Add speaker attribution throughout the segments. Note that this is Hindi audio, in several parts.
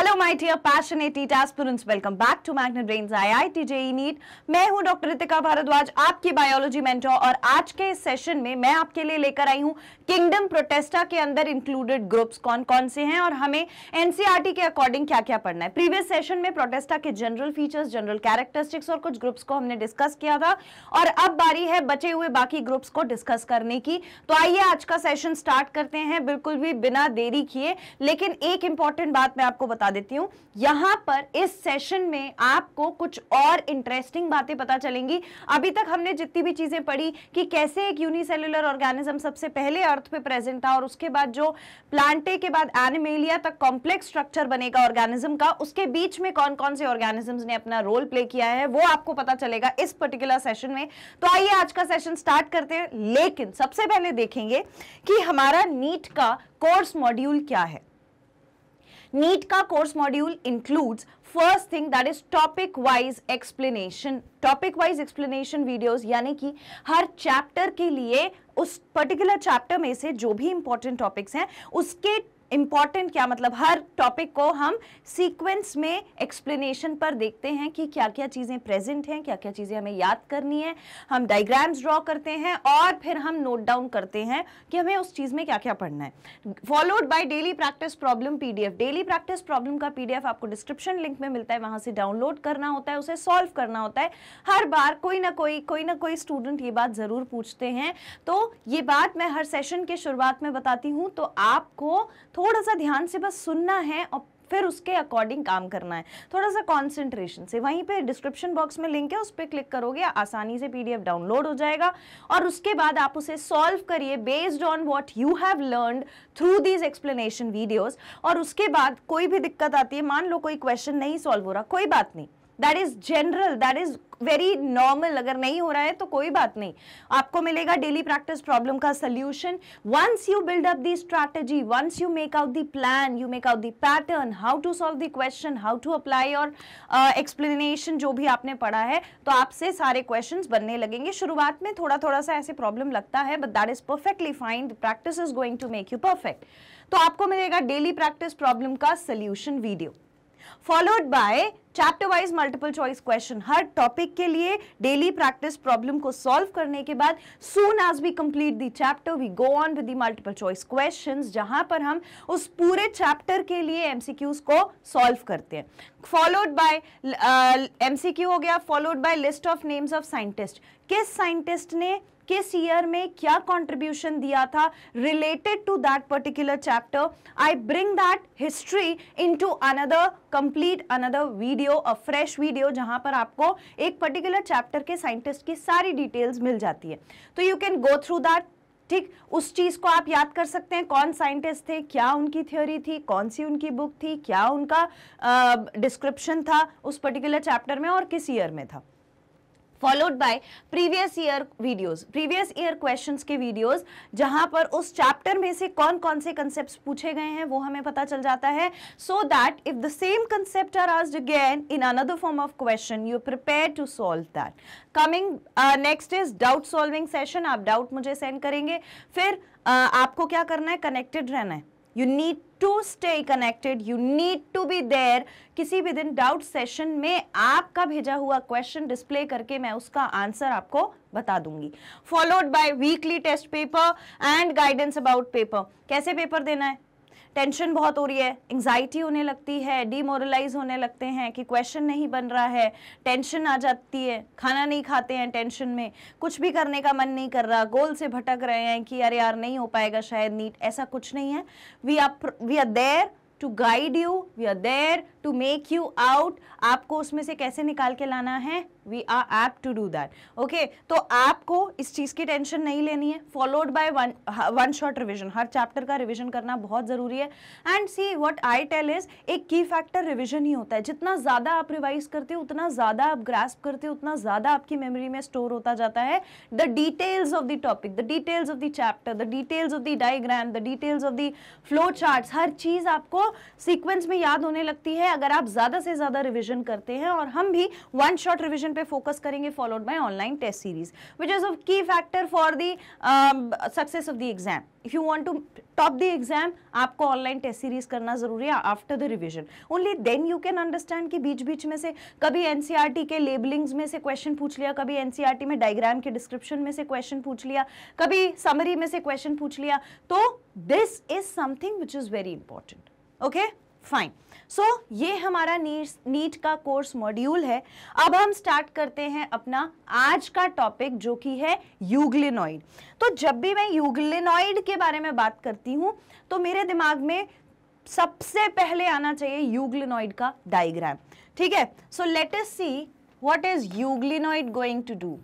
Speaker 1: Hello my dear passionate aspirants welcome back to Magnet Brains IIT JEE NEET मैं हूं डॉक्टर रितिका भारद्वाज आपकी बायोलॉजी मेंटर और आज के इस सेशन में मैं आपके लिए लेकर आई हूं किंगडम प्रोटेस्टा के अंदर इंक्लूडेड ग्रुप्स कौन कौन से हैं और हमें एनसीईआरटी e के अकॉर्डिंग क्या क्या पढ़ना है प्रीवियस सेशन में प्रोटेस्टा के जनरल फीचर्स जनरल कैरेक्टरिस्टिक्स और कुछ ग्रुप्स को हमने डिस्कस किया था और अब बारी है बचे हुए बाकी ग्रुप्स को डिस्कस करने की तो आइए आज का सेशन स्टार्ट करते हैं बिल्कुल भी बिना देरी किए लेकिन एक इंपॉर्टेंट बात मैं आपको बता बता देती हूँ यहाँ पर इस सेशन में आपको कुछ और इंटरेस्टिंग बातें पता चलेंगी अभी तक हमने जितनी भी चीज़ें पढ़ी कि कैसे एक यूनिसेलुलर ऑर्गेनिज्म सबसे पहले अर्थ पे प्रेजेंट था और उसके बाद जो प्लांटे के बाद एनिमेलिया तक कॉम्प्लेक्स स्ट्रक्चर बनेगा ऑर्गेनिज्म का उसके बीच में कौन कौन से ऑर्गेनिज्म ने अपना रोल प्ले किया है वो आपको पता चलेगा इस पर्टिकुलर सेशन में तो आइए आज का सेशन स्टार्ट करते हैं लेकिन सबसे पहले देखेंगे कि हमारा नीट का कोर्स मॉड्यूल क्या है नीट का course module includes first thing that is topic wise explanation topic wise explanation videos यानी कि हर चैप्टर के लिए उस पर्टिकुलर चैप्टर में से जो भी इंपॉर्टेंट टॉपिक्स हैं उसके इम्पॉर्टेंट क्या मतलब हर टॉपिक को हम सीक्वेंस में एक्सप्लेनेशन पर देखते हैं कि क्या क्या चीज़ें प्रेजेंट हैं क्या क्या चीज़ें हमें याद करनी है हम डाइग्राम्स ड्रॉ करते हैं और फिर हम नोट डाउन करते हैं कि हमें उस चीज़ में क्या क्या पढ़ना है followed by daily practice problem PDF daily practice problem का पीडीएफ आपको डिस्क्रिप्शन लिंक में मिलता है वहाँ से डाउनलोड करना होता है उसे सॉल्व करना होता है हर बार कोई ना कोई कोई ना कोई स्टूडेंट ये बात ज़रूर पूछते हैं तो ये बात मैं हर सेशन के शुरुआत में बताती हूँ तो आपको थोड़ा सा ध्यान से बस सुनना है और फिर उसके अकॉर्डिंग काम करना है थोड़ा सा कॉन्सेंट्रेशन से वहीं पे डिस्क्रिप्शन बॉक्स में लिंक है उस पर क्लिक करोगे आसानी से पीडीएफ डाउनलोड हो जाएगा और उसके बाद आप उसे सॉल्व करिए based on what you have learn through these explanation videos और उसके बाद कोई भी दिक्कत आती है मान लो कोई क्वेश्चन नहीं सॉल्व हो रहा कोई बात नहीं that is general that is very normal अगर नहीं हो रहा है तो कोई बात नहीं आपको मिलेगा डेली प्रैक्टिस प्रॉब्लम का solution once you build up the strategy once you make out the plan you make out the pattern how to solve the question how to apply और एक्सप्लेनेशन जो भी आपने पढ़ा है तो आपसे सारे क्वेश्चन बनने लगेंगे शुरुआत में थोड़ा थोड़ा सा ऐसे प्रॉब्लम लगता है but that is perfectly fine practice is going to make you perfect तो आपको मिलेगा डेली प्रैक्टिस प्रॉब्लम का solution video followed by chapter wise multiple choice question हर टॉपिक के लिए डेली प्रैक्टिस प्रॉब्लम को सॉल्व करने के बाद soon as we complete the chapter we go on with multiple choice questions जहां पर हम उस पूरे चैप्टर के लिए एमसीक्यूज को सॉल्व करते हैं फॉलोड बाय एमसीक्यू हो गया followed by list of names of scientist किस साइंटिस्ट ने किस ईयर में क्या कंट्रीब्यूशन दिया था related to that particular chapter I bring that history into another complete another video a fresh video जहां पर आपको एक पर्टिकुलर चैप्टर के साइंटिस्ट की सारी डिटेल्स मिल जाती है तो you can go through that ठीक उस चीज़ को आप याद कर सकते हैं कौन साइंटिस्ट थे क्या उनकी थ्योरी थी कौन सी उनकी बुक थी क्या उनका डिस्क्रिप्शन था उस पर्टिकुलर चैप्टर में और किस ईयर में था followed by previous year videos previous year questions के वीडियोस जहां पर उस चैप्टर में से कौन कौन से कंसेप्ट पूछे गए हैं वो हमें पता चल जाता है so that if the same concept are आज again in another form of question you prepare to solve that coming next is doubt solving session आप डाउट मुझे सेंड करेंगे फिर uh, आपको क्या करना है कनेक्टेड रहना है you need to stay connected you need to be there किसी भी दिन डाउट सेशन में आपका भेजा हुआ क्वेश्चन डिस्प्ले करके मैं उसका आंसर आपको बता दूंगी followed by weekly test paper and guidance about paper कैसे पेपर देना है टेंशन बहुत हो रही है एंग्जाइटी होने लगती है डीमोरलाइज होने लगते हैं कि क्वेश्चन नहीं बन रहा है टेंशन आ जाती है खाना नहीं खाते हैं टेंशन में कुछ भी करने का मन नहीं कर रहा गोल से भटक रहे हैं कि अरे यार नहीं हो पाएगा शायद नीट ऐसा कुछ नहीं है we are we are there to guide you we are there to make you out आपको उसमें से कैसे निकाल के लाना है we are apt to do that okay तो आपको इस चीज़ की टेंशन नहीं लेनी है followed by one one revision हर चैप्टर का रिविजन करना बहुत ज़रूरी है and see what I tell is एक की फैक्टर रिविजन ही होता है जितना ज़्यादा आप रिवाइज करते हो उतना ज़्यादा आप ग्रास्प करते हो उतना ज़्यादा आपकी मेमोरी में स्टोर होता जाता है the details of the topic the details of the chapter the details of the diagram the details of the flow chart हर चीज़ आपको सीक्वेंस में याद होने लगती है है अगर आप ज्यादा से ज्यादा रिविजन करते हैं और हम भी वन शॉर्ट रिविजन पे फोकस करेंगे followed by online test series which is a key factor for the success of the exam if you want to top the exam आपको ऑनलाइन टेस्ट सीरीज करना जरूरी है after the revision only then you can understand कि बीच बीच में से कभी एनसीआरटी e के लेबलिंग्स में से क्वेश्चन पूछ लिया कभी एनसीआरटी e में डायग्राम के डिस्क्रिप्शन में से क्वेश्चन पूछ लिया कभी समरी में से क्वेश्चन पूछ लिया तो this is something which is very important okay fine so so, ये हमारा नीट नीट का कोर्स मॉड्यूल है अब हम स्टार्ट करते हैं अपना आज का टॉपिक जो कि है यूग्लिनॉइड तो जब भी मैं यूग्लिनॉइड के बारे में बात करती हूँ तो मेरे दिमाग में सबसे पहले आना चाहिए यूग्लिनॉइड का डायग्राम ठीक है so let's see what is euglenoid going to do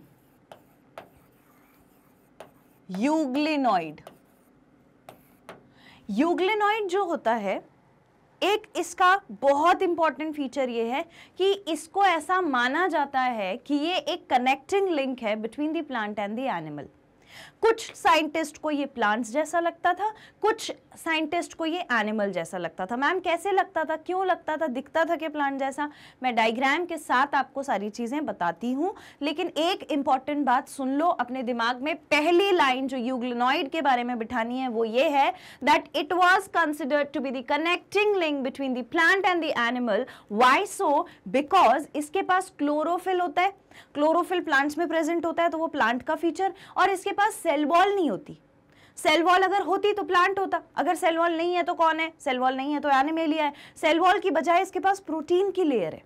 Speaker 1: euglenoid euglenoid जो होता है एक इसका बहुत इंपॉर्टेंट फीचर ये है कि इसको ऐसा माना जाता है कि ये एक कनेक्टिंग लिंक है between the plant and the animal कुछ साइंटिस्ट को ये प्लांट्स जैसा लगता था कुछ साइंटिस्ट को ये एनिमल जैसा लगता था मैम कैसे लगता था क्यों लगता था दिखता था कि प्लांट जैसा मैं डाइग्राम के साथ आपको सारी चीज़ें बताती हूँ लेकिन एक इम्पॉर्टेंट बात सुन लो अपने दिमाग में पहली लाइन जो यूग्लिनॉइड के बारे में बिठानी है वो ये है that it was considered to be the connecting link between the plant and the animal why so because इसके पास क्लोरोफिल होता है क्लोरोफिल प्लांट्स में प्रेजेंट होता है तो वो प्लांट का फीचर और इसके पास सेल वॉल नहीं होती सेल वॉल अगर होती तो प्लांट होता अगर सेल वॉल नहीं है तो कौन है सेल वॉल नहीं है तो एनिमेलिया है सेल वॉल की बजाय इसके पास प्रोटीन की लेयर है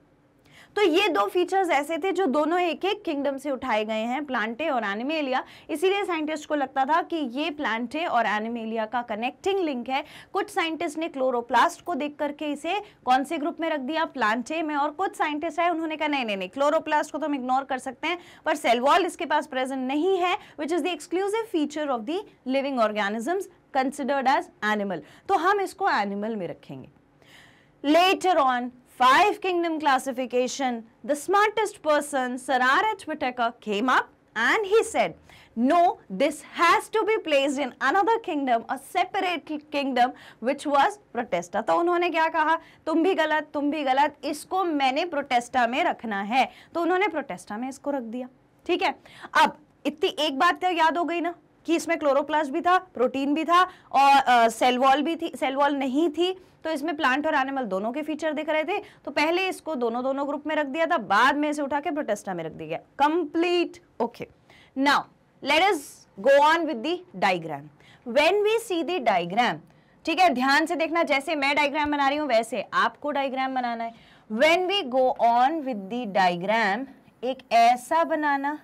Speaker 1: तो ये दो फीचर्स ऐसे थे जो दोनों एक एक किंगडम से उठाए गए हैं प्लांटे और एनिमेलिया इसीलिए साइंटिस्ट को लगता था कि ये प्लांटे और एनिमेलिया का कनेक्टिंग लिंक है कुछ साइंटिस्ट ने क्लोरोप्लास्ट को देख करके इसे कौन से ग्रुप में रख दिया प्लांटे में और कुछ साइंटिस्ट है उन्होंने कहा नहीं नहीं नहीं क्लोरोप्लास्ट को तो हम इग्नोर कर सकते हैं पर सेलवॉल इसके पास प्रेजेंट नहीं है which is the exclusive feature of the living organisms considered as animal तो हम इसको एनिमल में रखेंगे later on five kingdom classification, the smartest person, Sir R. H. Whitaker, came up and he said, no, this has to be placed in another kingdom, a separate kingdom, which was protesta. to unhone kya kaha tum bhi galat tum bhi galat isko maine protesta mein rakhna hai to unhone protesta mein isko rakh diya theek hai ab itni ek baat to yaad ho gayi na कि इसमें क्लोरोप्लास्ट भी था प्रोटीन भी था और सेल वॉल भी थी सेल वॉल नहीं थी तो इसमें प्लांट और एनिमल दोनों के फीचर दिख रहे थे तो पहले इसको दोनों दोनों ग्रुप में रख दिया था बाद में इसे उठा के प्रोटेस्टा में रख दिया गया complete okay now let's go on with the diagram when we see the diagram ठीक है ध्यान से देखना जैसे मैं डायग्राम बना रही हूं वैसे आपको डायग्राम बनाना है when we go on with the diagram एक ऐसा बनाना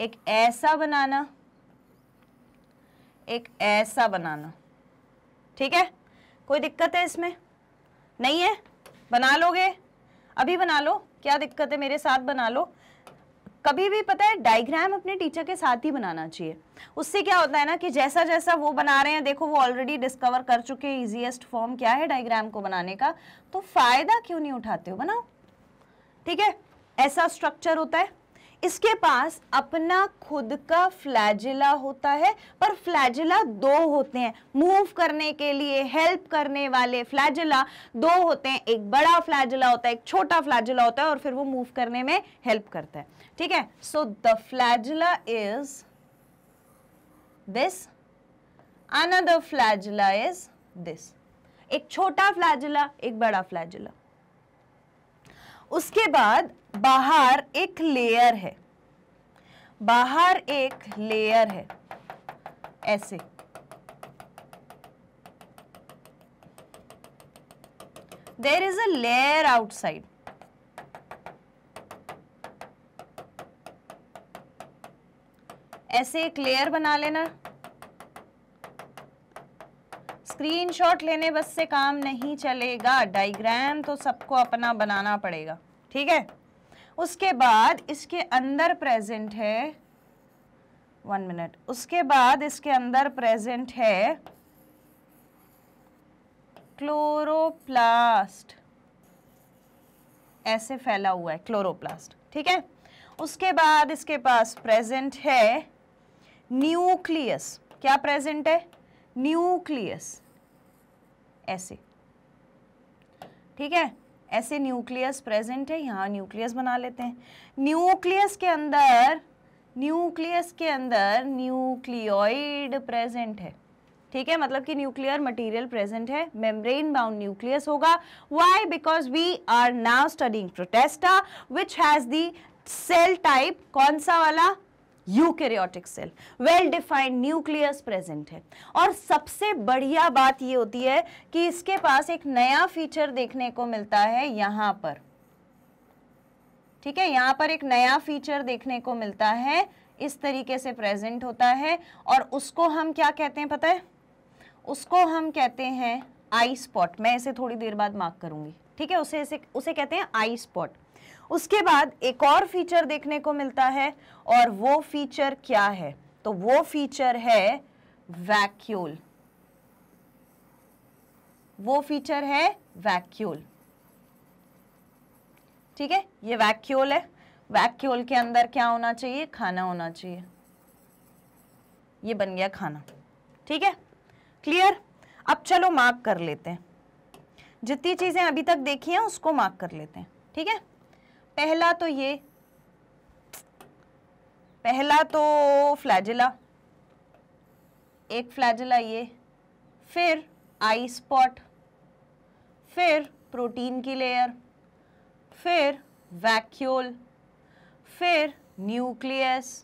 Speaker 1: एक ऐसा बनाना एक ऐसा बनाना ठीक है कोई दिक्कत है इसमें नहीं है बना लोगे अभी बना लो क्या दिक्कत है मेरे साथ बना लो कभी भी पता है डायग्राम अपने टीचर के साथ ही बनाना चाहिए उससे क्या होता है ना कि जैसा जैसा वो बना रहे हैं देखो वो ऑलरेडी डिस्कवर कर चुके हैं इजीएस्ट फॉर्म क्या है डायग्राम को बनाने का तो फायदा क्यों नहीं उठाते हो बनाओ ठीक है ऐसा स्ट्रक्चर होता है इसके पास अपना खुद का फ्लैजिला होता है पर फ्लैजिला दो होते हैं मूव करने के लिए हेल्प करने वाले फ्लैजिला दो होते हैं एक बड़ा फ्लैजिला होता है एक छोटा फ्लैजिला होता है और फिर वो मूव करने में हेल्प करता है ठीक है so the flagella is this another flagella is this एक छोटा फ्लैजिला एक बड़ा फ्लैजिला उसके बाद बाहर एक लेयर है बाहर एक लेयर है ऐसे there is a layer outside ऐसे एक लेयर बना लेना स्क्रीनशॉट लेने बस से काम नहीं चलेगा डायग्राम तो सबको अपना बनाना पड़ेगा ठीक है उसके बाद इसके अंदर प्रेजेंट है वन मिनट उसके बाद इसके अंदर प्रेजेंट है क्लोरोप्लास्ट ऐसे फैला हुआ है क्लोरोप्लास्ट ठीक है उसके बाद इसके पास प्रेजेंट है न्यूक्लियस क्या प्रेजेंट है न्यूक्लियस ऐसे ठीक है ऐसे न्यूक्लियस प्रेजेंट है यहाँ न्यूक्लियस बना लेते हैं न्यूक्लियस के अंदर न्यूक्लियस के अंदर न्यूक्लियोइड प्रेजेंट है ठीक है मतलब कि न्यूक्लियर मटेरियल प्रेजेंट है मेम्ब्रेन बाउंड न्यूक्लियस होगा why because we are now studying Protista which has the cell type कौन सा वाला eukaryotic cell well defined nucleus present है और सबसे बढ़िया बात ये होती है कि इसके पास एक नया फीचर देखने को मिलता है यहां पर ठीक है यहां पर एक नया फीचर देखने को मिलता है इस तरीके से प्रेजेंट होता है और उसको हम क्या कहते हैं पता है उसको हम कहते हैं आई स्पॉट मैं इसे थोड़ी देर बाद मार्क करूंगी ठीक है उसे इसे उसे कहते हैं आई स्पॉट उसके बाद एक और फीचर देखने को मिलता है और वो फीचर क्या है तो वो फीचर है वैक्यूल वो फीचर है वैक्यूल ठीक है ये वैक्यूल है वैक्यूल के अंदर क्या होना चाहिए खाना होना चाहिए ये बन गया खाना ठीक है क्लियर अब चलो मार्क कर लेते हैं जितनी चीज़ें अभी तक देखी हैं उसको मार्क कर लेते हैं ठीक है पहला तो ये पहला तो फ्लैजिला एक फ्लैजिला ये फिर आई स्पॉट फिर प्रोटीन की लेयर फिर वैक्यूल फिर न्यूक्लियस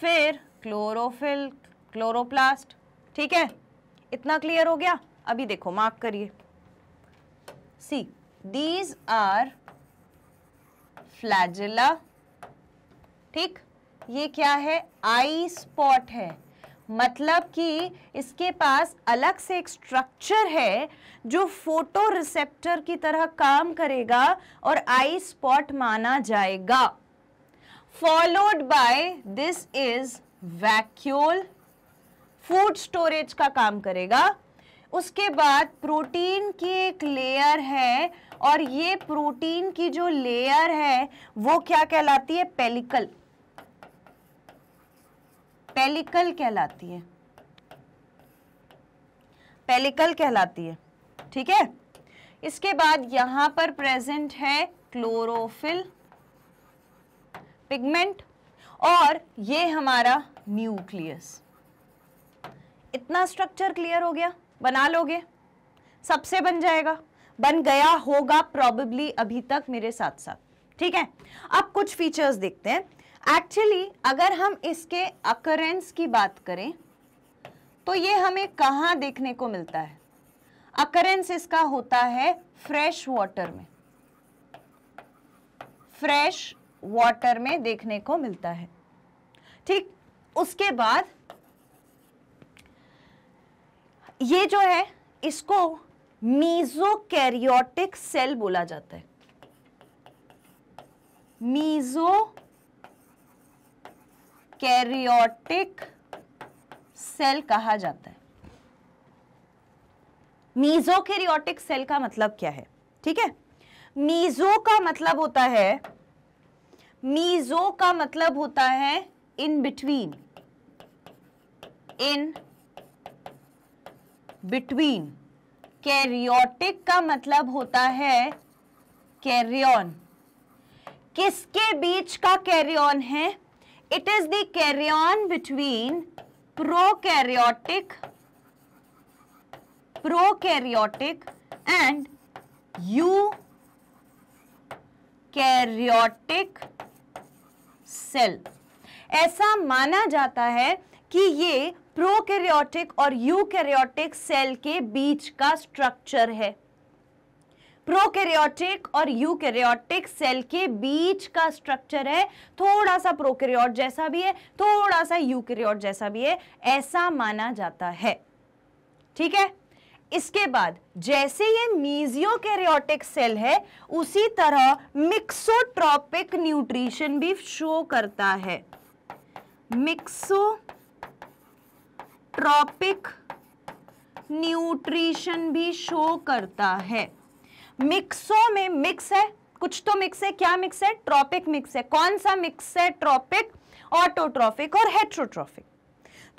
Speaker 1: फिर क्लोरोफिल क्लोरोप्लास्ट ठीक है इतना क्लियर हो गया अभी देखो मार्क करिए सी दीज आर फ्लैजिला ठीक ये क्या है आई स्पॉट है मतलब कि इसके पास अलग से एक स्ट्रक्चर है जो फोटो रिसेप्टर की तरह काम करेगा और आई स्पॉट माना जाएगा followed by this is vacuole food storage का काम करेगा उसके बाद प्रोटीन की एक लेयर है और ये प्रोटीन की जो लेयर है वो क्या कहलाती है पेलिकल पेलिकल कहलाती है पेलिकल कहलाती है ठीक है इसके बाद यहां पर प्रेजेंट है क्लोरोफिल पिगमेंट और ये हमारा न्यूक्लियस इतना स्ट्रक्चर क्लियर हो गया बना लोगे सबसे बन जाएगा बन गया होगा प्रॉबेबली अभी तक मेरे साथ साथ ठीक है अब कुछ फीचर्स देखते हैं एक्चुअली अगर हम इसके अकरेंस की बात करें तो ये हमें कहाँ देखने को मिलता है अकरेंस इसका होता है फ्रेश वाटर में फ्रेश वाटर में देखने को मिलता है ठीक उसके बाद ये जो है इसको मीजोकैरियोटिक सेल बोला जाता है मीजो कैरियोटिक सेल कहा जाता है मीजोकैरियोटिक सेल का मतलब क्या है ठीक है मीजो का मतलब होता है मीजो का मतलब होता है in between in between karyotic का मतलब होता है कैरियन किसके बीच का कैरियन है it is the karyon between prokaryotic prokaryotic and eukaryotic cell ऐसा माना जाता है कि ये प्रोकैरियोटिक और यूकैरियोटिक सेल के बीच का स्ट्रक्चर है प्रोकैरियोटिक और यूकैरियोटिक सेल के बीच का स्ट्रक्चर है थोड़ा सा प्रोकैरियोट जैसा भी है थोड़ा सा यूकैरियोट जैसा भी है ऐसा माना जाता है ठीक है इसके बाद जैसे ये मीजियोकैरियोटिक सेल है उसी तरह मिक्सोट्रॉपिक न्यूट्रिशन भी शो करता है मिक्सो ट्रॉपिक न्यूट्रिशन भी शो करता है मिक्सों में मिक्स है कुछ तो मिक्स है क्या मिक्स है ट्रॉपिक मिक्स है कौन सा मिक्स है ट्रॉपिक ऑटोट्रॉफिक और हेट्रोट्रॉफिक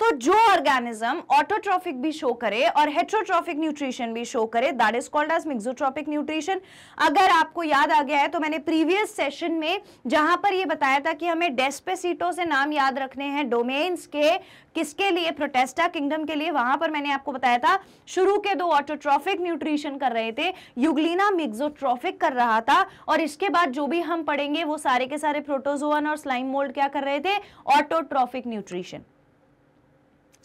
Speaker 1: तो जो ऑर्गेनिज्म ऑटोट्रॉफिक भी शो करे और हेट्रोट्रॉफिक न्यूट्रिशन भी शो करे that is called as mixotrophic nutrition अगर आपको याद आ गया है तो मैंने प्रीवियस सेशन में जहां पर यह बताया था कि हमें डेस्पेसिटो से नाम याद रखने हैं डोमेन्स के किसके लिए प्रोटेस्टा किंगडम के लिए वहां पर मैंने आपको बताया था शुरू के दो ऑटोट्रॉफिक न्यूट्रिशन कर रहे थे युगलीना मिक्सोट्रॉफिक कर रहा था और इसके बाद जो भी हम पढ़ेंगे वो सारे के सारे प्रोटोजोअन और स्लाइम मोल्ड क्या कर रहे थे autotrophic nutrition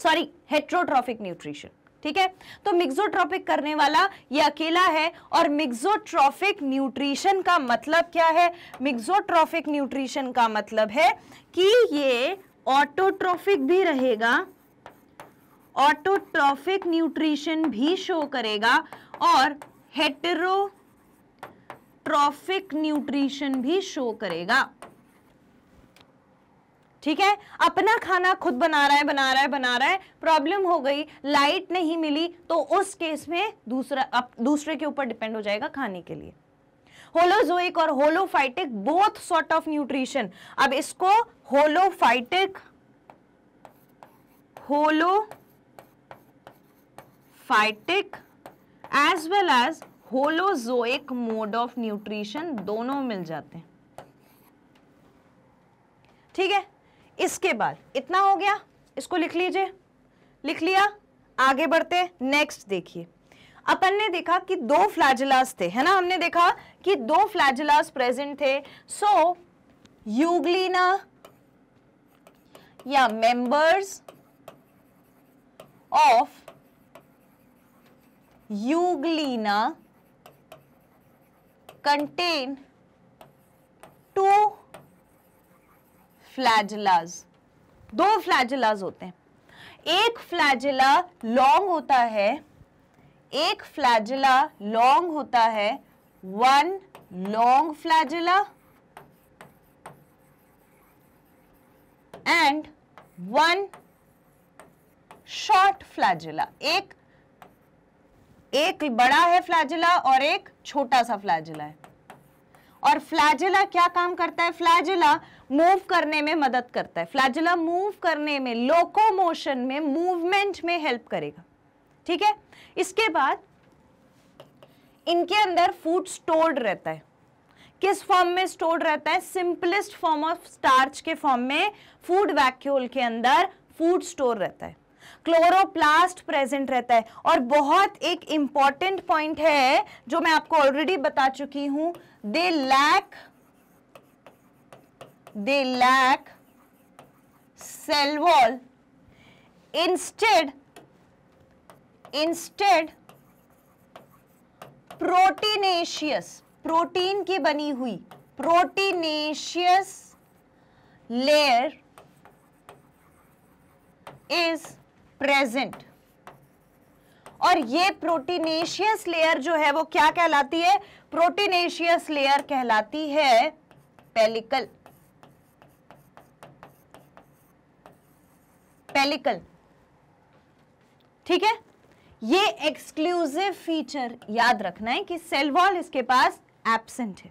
Speaker 1: sorry heterotrophic nutrition ठीक है तो मिक्सोट्रॉपिक करने वाला ये अकेला है और मिक्सोट्रॉफिक न्यूट्रिशन का मतलब क्या है मिक्सोट्रॉफिक न्यूट्रिशन का मतलब है कि ये ऑटोट्रॉफिक भी रहेगा ऑटोट्रॉफिक न्यूट्रिशन भी शो करेगा और हेटेरोट्रॉफिक न्यूट्रिशन भी शो करेगा ठीक है अपना खाना खुद बना रहा है बना रहा है बना रहा है प्रॉब्लम हो गई लाइट नहीं मिली तो उस केस में दूसरा अप, दूसरे के ऊपर डिपेंड हो जाएगा खाने के लिए होलोजोइक और holophytic both sort of nutrition अब इसको holophytic holophytic as well as holozoic mode of nutrition दोनों मिल जाते हैं ठीक है इसके बाद इतना हो गया इसको लिख लीजिए लिख लिया आगे बढ़ते नेक्स्ट देखिए अपन ने देखा कि दो फ्लैजिलास थे है ना हमने देखा कि दो फ्लैजिलास प्रेजेंट थे सो यूग्लीना या members of Euglena contain two flagellas दो फ्लैजलाज होते हैं एक फ्लैजला लॉन्ग होता है एक फ्लैजला लॉन्ग होता है one long flagella and one short flagella एक एक बड़ा है फ्लैजला और एक छोटा सा फ्लैजला है और फ्लैजला क्या काम करता है फ्लैजला मूव करने में मदद करता है फ्लैजुला मूव करने में लोकोमोशन में मूवमेंट में हेल्प करेगा ठीक है इसके बाद इनके अंदर फूड स्टोर्ड रहता है किस फॉर्म में स्टोर्ड रहता है सिंपलेस्ट फॉर्म ऑफ स्टार्च के फॉर्म में फूड वैक्यूल के अंदर फूड स्टोर रहता है क्लोरोप्लास्ट प्रेजेंट रहता है और बहुत एक इंपॉर्टेंट पॉइंट है जो मैं आपको ऑलरेडी बता चुकी हूं they lack they lack cell wall instead instead proteinaceous protein की बनी हुई प्रोटीनेशियस लेयर इज प्रेजेंट और ये प्रोटीनेशियस लेयर जो है वो क्या कहलाती है प्रोटीनेशियस लेयर कहलाती है पेलिकल पेलिकल ठीक है ये एक्सक्लूसिव फीचर याद रखना है कि सेल वॉल इसके पास एबसेंट है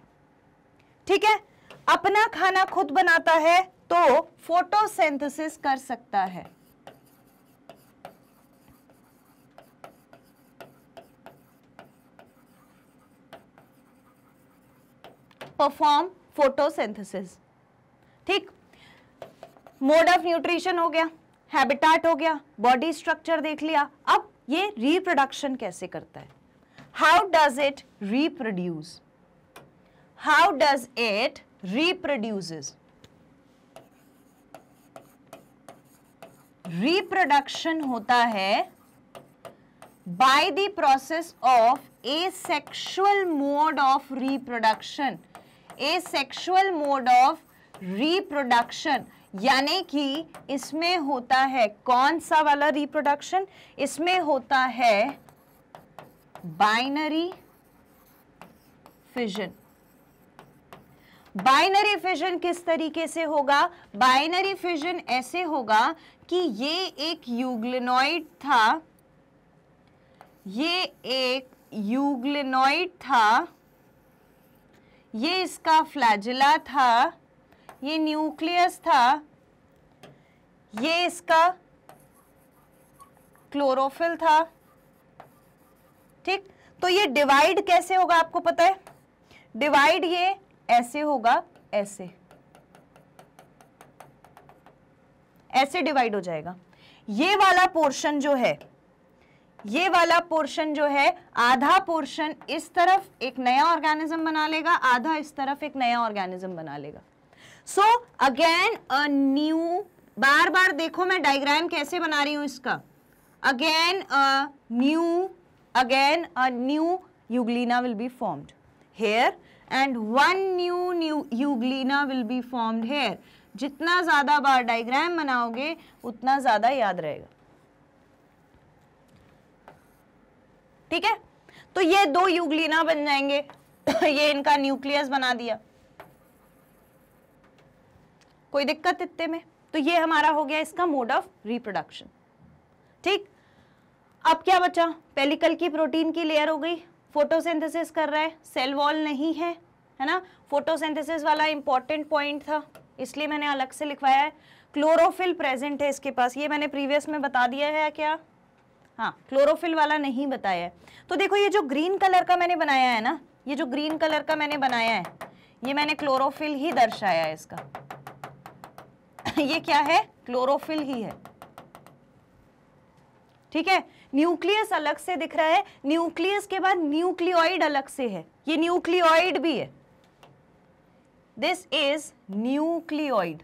Speaker 1: ठीक है अपना खाना खुद बनाता है तो फोटोसिंथेसिस कर सकता है परफॉर्म फोटोसिंथेसिस ठीक मोड ऑफ न्यूट्रिशन हो गया हैबिटाट हो गया बॉडी स्ट्रक्चर देख लिया अब ये रिप्रोडक्शन कैसे करता है how does it reproduce how does it reproduces reproduction होता है the process of asexual mode of reproduction asexual mode of reproduction यानी कि इसमें होता है कौन सा वाला रिप्रोडक्शन इसमें होता है बाइनरी फिजन बाइनरी फिजन किस तरीके से होगा बाइनरी फिजन ऐसे होगा कि ये एक यूग्लिनॉइड था ये एक यूग्लिनॉइड था ये इसका फ्लैजिला था ये न्यूक्लियस था ये इसका क्लोरोफिल था ठीक तो ये डिवाइड कैसे होगा आपको पता है डिवाइड ये ऐसे होगा ऐसे ऐसे डिवाइड हो जाएगा ये वाला पोर्शन जो है ये वाला पोर्शन जो है आधा पोर्शन इस तरफ एक नया ऑर्गेनिज्म बना लेगा आधा इस तरफ एक नया ऑर्गेनिज्म बना लेगा सो अगेन अ न्यू बार बार देखो मैं डायग्राम कैसे बना रही हूं इसका again a new again a new euglena will be formed here and one new new euglena will be formed here जितना ज़्यादा बार डायग्राम बनाओगे उतना ज़्यादा याद रहेगा ठीक है तो ये दो यूग्लिना बन जाएंगे ये इनका न्यूक्लियस बना दिया कोई दिक्कत इतने में तो ये हमारा हो गया इसका मोड ऑफ रिप्रोडक्शन ठीक अब क्या बचा पेलिकल की प्रोटीन की लेयर हो गई फोटोसिंथेसिस कर रहा है सेल वॉल नहीं है है ना फोटोसिंथेसिस वाला इंपॉर्टेंट पॉइंट था इसलिए मैंने अलग से लिखवाया है क्लोरोफिल प्रेजेंट है इसके पास ये मैंने प्रीवियस में बता दिया है क्या हाँ क्लोरोफिल वाला नहीं बताया है तो देखो ये जो ग्रीन कलर का मैंने बनाया है ना ये जो ग्रीन कलर का मैंने बनाया है ये मैंने क्लोरोफिल ही दर्शाया है इसका ये क्या है क्लोरोफिल ही है ठीक है न्यूक्लियस अलग से दिख रहा है न्यूक्लियस के बाद न्यूक्लियोइड अलग से है ये न्यूक्लियोइड भी है दिस इज न्यूक्लियोइड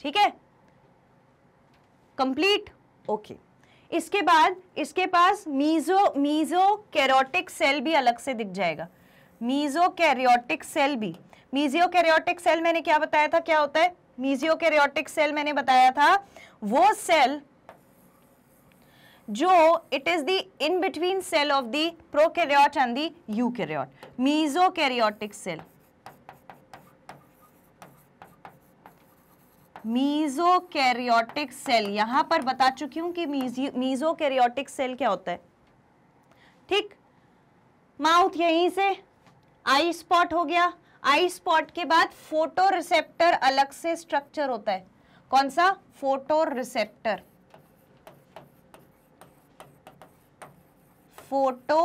Speaker 1: ठीक है कंप्लीट ओके इसके बाद इसके पास मीजो मीजो कैरोटिक सेल भी अलग से दिख जाएगा मीजोकैरियोटिक सेल भी मीजियोकैरियोटिक सेल मैंने क्या बताया था क्या होता है मीजियोकैरियोटिक सेल मैंने बताया था वो सेल जो it is the in between cell of the prokaryote and the eukaryote mesokaryotic cell mesokaryotic cell यहां पर बता चुकी हूं कि मीजो कैरियोटिक सेल क्या होता है ठीक माउथ यहीं से आई स्पॉट हो गया आई स्पॉट के बाद फोटो रिसेप्टर अलग से स्ट्रक्चर होता है कौन सा photoreceptor 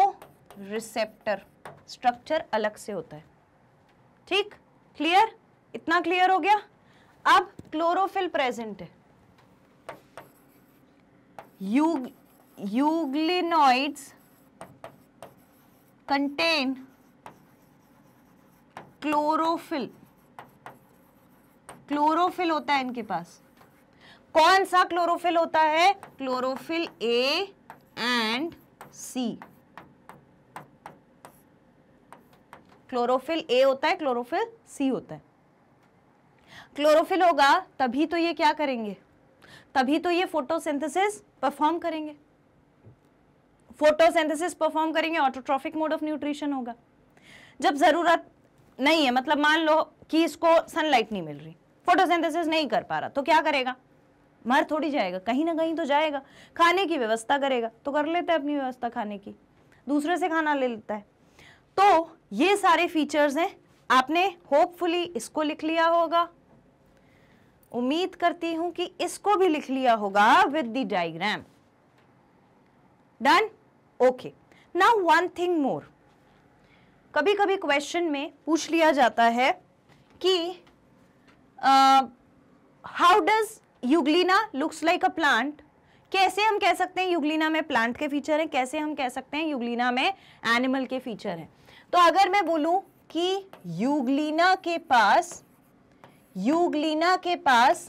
Speaker 1: photoreceptor structure अलग से होता है ठीक क्लियर इतना क्लियर हो गया अब क्लोरोफिल प्रेजेंट है यूग यूग्लिनॉइड्स कंटेन क्लोरोफिल क्लोरोफिल होता है इनके पास कौन सा क्लोरोफिल होता है chlorophyll a and c chlorophyll a होता है क्लोरोफिल सी होता है क्लोरोफिल होगा तभी तो ये क्या करेंगे तभी तो ये फोटोसिंथेसिस परफॉर्म करेंगे फोटोसिंथेसिस परफॉर्म करेंगे ऑटोट्रॉफिक मोड ऑफ न्यूट्रिशन होगा जब ज़रूरत नहीं है मतलब मान लो कि इसको सनलाइट नहीं मिल रही फोटोसिंथेसिस नहीं कर पा रहा तो क्या करेगा मर थोड़ी जाएगा कहीं ना कहीं तो जाएगा खाने की व्यवस्था करेगा तो कर लेता है अपनी व्यवस्था खाने की दूसरे से खाना ले लेता है तो ये सारे फीचर्स हैं आपने होपफुली इसको लिख लिया होगा उम्मीद करती हूं कि इसको भी लिख लिया होगा with the diagram done okay now one thing more कभी कभी क्वेश्चन में पूछ लिया जाता है कि how does Euglena looks like a plant कैसे हम कह सकते हैं युगलीना में प्लांट के फीचर हैं कैसे हम कह सकते हैं युगलीना में एनिमल के फीचर हैं तो अगर मैं बोलूं कि युगलीना के पास युगलीना के पास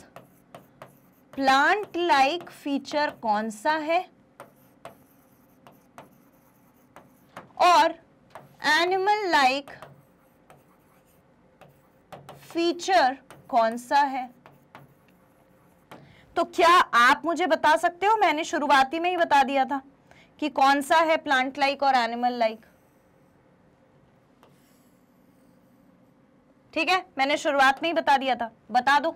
Speaker 1: प्लांट लाइक फीचर कौन सा है और एनिमल लाइक फीचर कौन सा है तो क्या आप मुझे बता सकते हो मैंने शुरुआती में ही बता दिया था कि कौन सा है प्लांट लाइक और एनिमल लाइक ठीक है मैंने शुरुआत में ही बता दिया था बता दो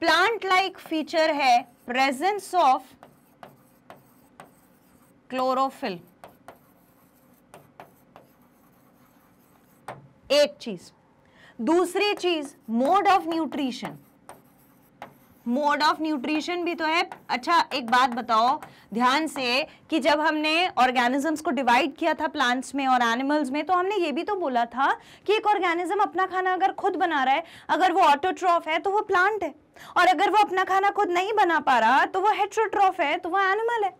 Speaker 1: प्लांट लाइक फीचर है प्रेजेंस ऑफ क्लोरोफिल एक चीज दूसरी चीज mode of nutrition mode of nutrition भी तो है अच्छा एक बात बताओ ध्यान से कि जब हमने ऑर्गेनिजम्स को डिवाइड किया था प्लांट्स में और एनिमल्स में तो हमने ये भी तो बोला था कि एक ऑर्गेनिज्म अपना खाना अगर खुद बना रहा है अगर वो ऑटोट्रॉफ है तो वो प्लांट है और अगर वो अपना खाना खुद नहीं बना पा रहा तो वो हेट्रोट्रॉफ है तो वह एनिमल है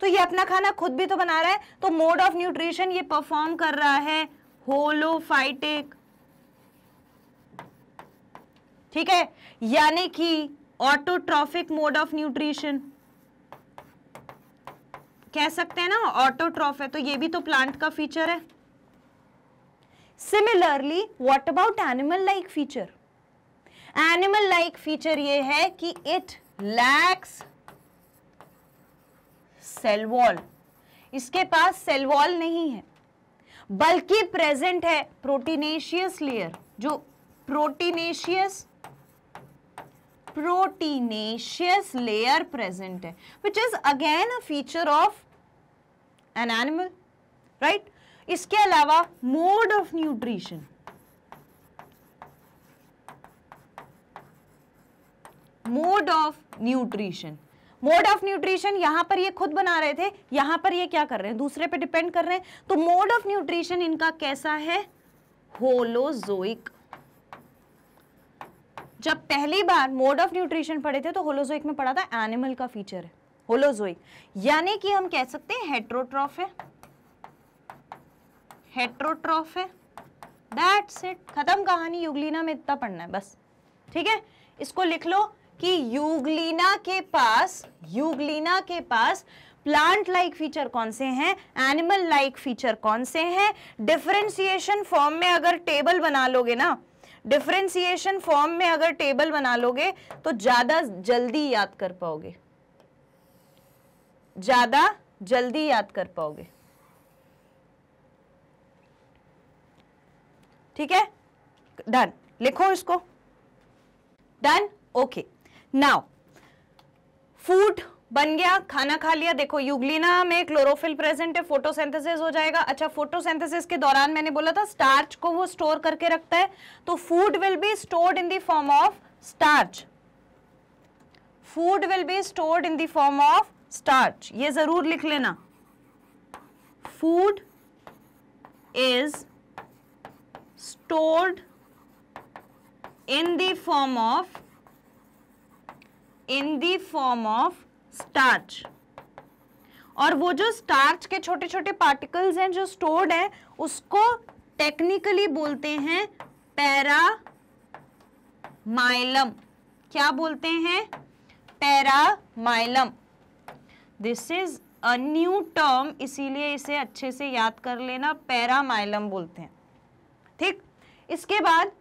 Speaker 1: तो ये अपना खाना खुद भी तो बना रहा है तो मोड ऑफ न्यूट्रिशन ये परफॉर्म कर रहा है होलोफाइटिक ठीक है यानी कि ऑटोट्रॉफिक मोड ऑफ न्यूट्रिशन कह सकते हैं ना ऑटोट्रॉफ है तो ये भी तो प्लांट का फीचर है similarly what about animal like feature animal like feature ये है कि इट लैक्स सेल वॉल इसके पास सेल वॉल नहीं है बल्कि प्रेजेंट है प्रोटीनेशियस लेयर जो प्रोटीनेशियस प्रोटीनेशियस लेयर प्रेजेंट है which is again a feature of an animal right इसके अलावा mode of nutrition mode of nutrition mode of nutrition यहाँ पर ये खुद बना रहे थे यहाँ पर ये क्या कर रहे हैं दूसरे पे डिपेंड कर रहे हैं तो मोड ऑफ न्यूट्रिशन इनका कैसा है होलोजोइक जब पहली बार मोड ऑफ न्यूट्रिशन पढ़े थे तो होलोजोइक में पढ़ा था एनिमल का फीचर है होलोजोइक यानी कि हम कह सकते हैं हेट्रोट्रॉफ है हेट्रोट्रॉफ है दैट्स इट खत्म कहानी युगलीना में इतना पढ़ना है बस ठीक है इसको लिख लो कि यूगलिना के पास यूगलिना के पास प्लांट लाइक फीचर कौन से हैं एनिमल लाइक फीचर कौन से हैं डिफ्रेंसिएशन फॉर्म में अगर टेबल बना लोगे ना डिफ्रेंसिएशन फॉर्म में अगर टेबल बना लोगे तो ज़्यादा जल्दी याद कर पाओगे ज़्यादा जल्दी याद कर पाओगे ठीक है डन लिखो इसको done okay okay. Now food बन गया खाना खा लिया देखो यूग्लिना में क्लोरोफिल प्रेजेंट है फोटोसेंथेसिस हो जाएगा अच्छा फोटोसेंथेसिस के दौरान मैंने बोला था स्टार्च को वो स्टोर करके रखता है तो food will be stored in the form of starch food will be stored in the form of starch ये जरूर लिख लेना food is stored in the form of in the form of starch और वो जो स्टार्च के छोटे छोटे पार्टिकल्स हैं जो स्टोर्ड है उसको टेक्निकली बोलते हैं पैरा माइलम क्या बोलते हैं paramylum this is a new term इसीलिए इसे अच्छे से याद कर लेना पैरा माइलम बोलते हैं ठीक इसके बाद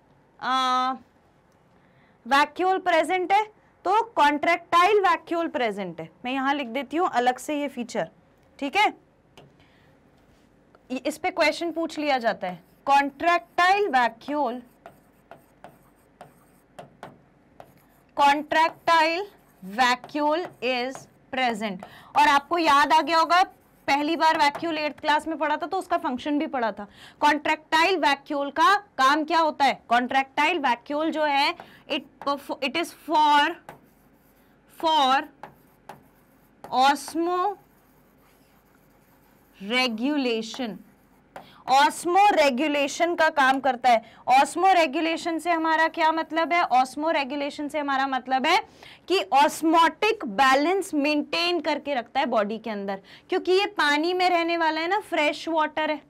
Speaker 1: वैक्यूल प्रेजेंट है तो कॉन्ट्रेक्टाइल वैक्यूल प्रेजेंट है मैं यहां लिख देती हूँ अलग से ये फीचर ठीक है इस पे क्वेश्चन पूछ लिया जाता है contractile vacuole contractile vacuole is present और आपको याद आ गया होगा पहली बार वैक्यूल एट्थ क्लास में पढ़ा था तो उसका फंक्शन भी पढ़ा था कॉन्ट्रेक्टाइल वैक्यूल का काम क्या होता है कॉन्ट्रेक्टाइल वैक्यूल जो है it it is for for regulation osmoregulation का काम करता है ऑस्मो रेगुलेशन से हमारा क्या मतलब है ऑस्मो रेगुलेशन से हमारा मतलब है कि ऑस्मोटिक बैलेंस मेंटेन करके रखता है बॉडी के अंदर क्योंकि ये पानी में रहने वाला है ना फ्रेश वाटर है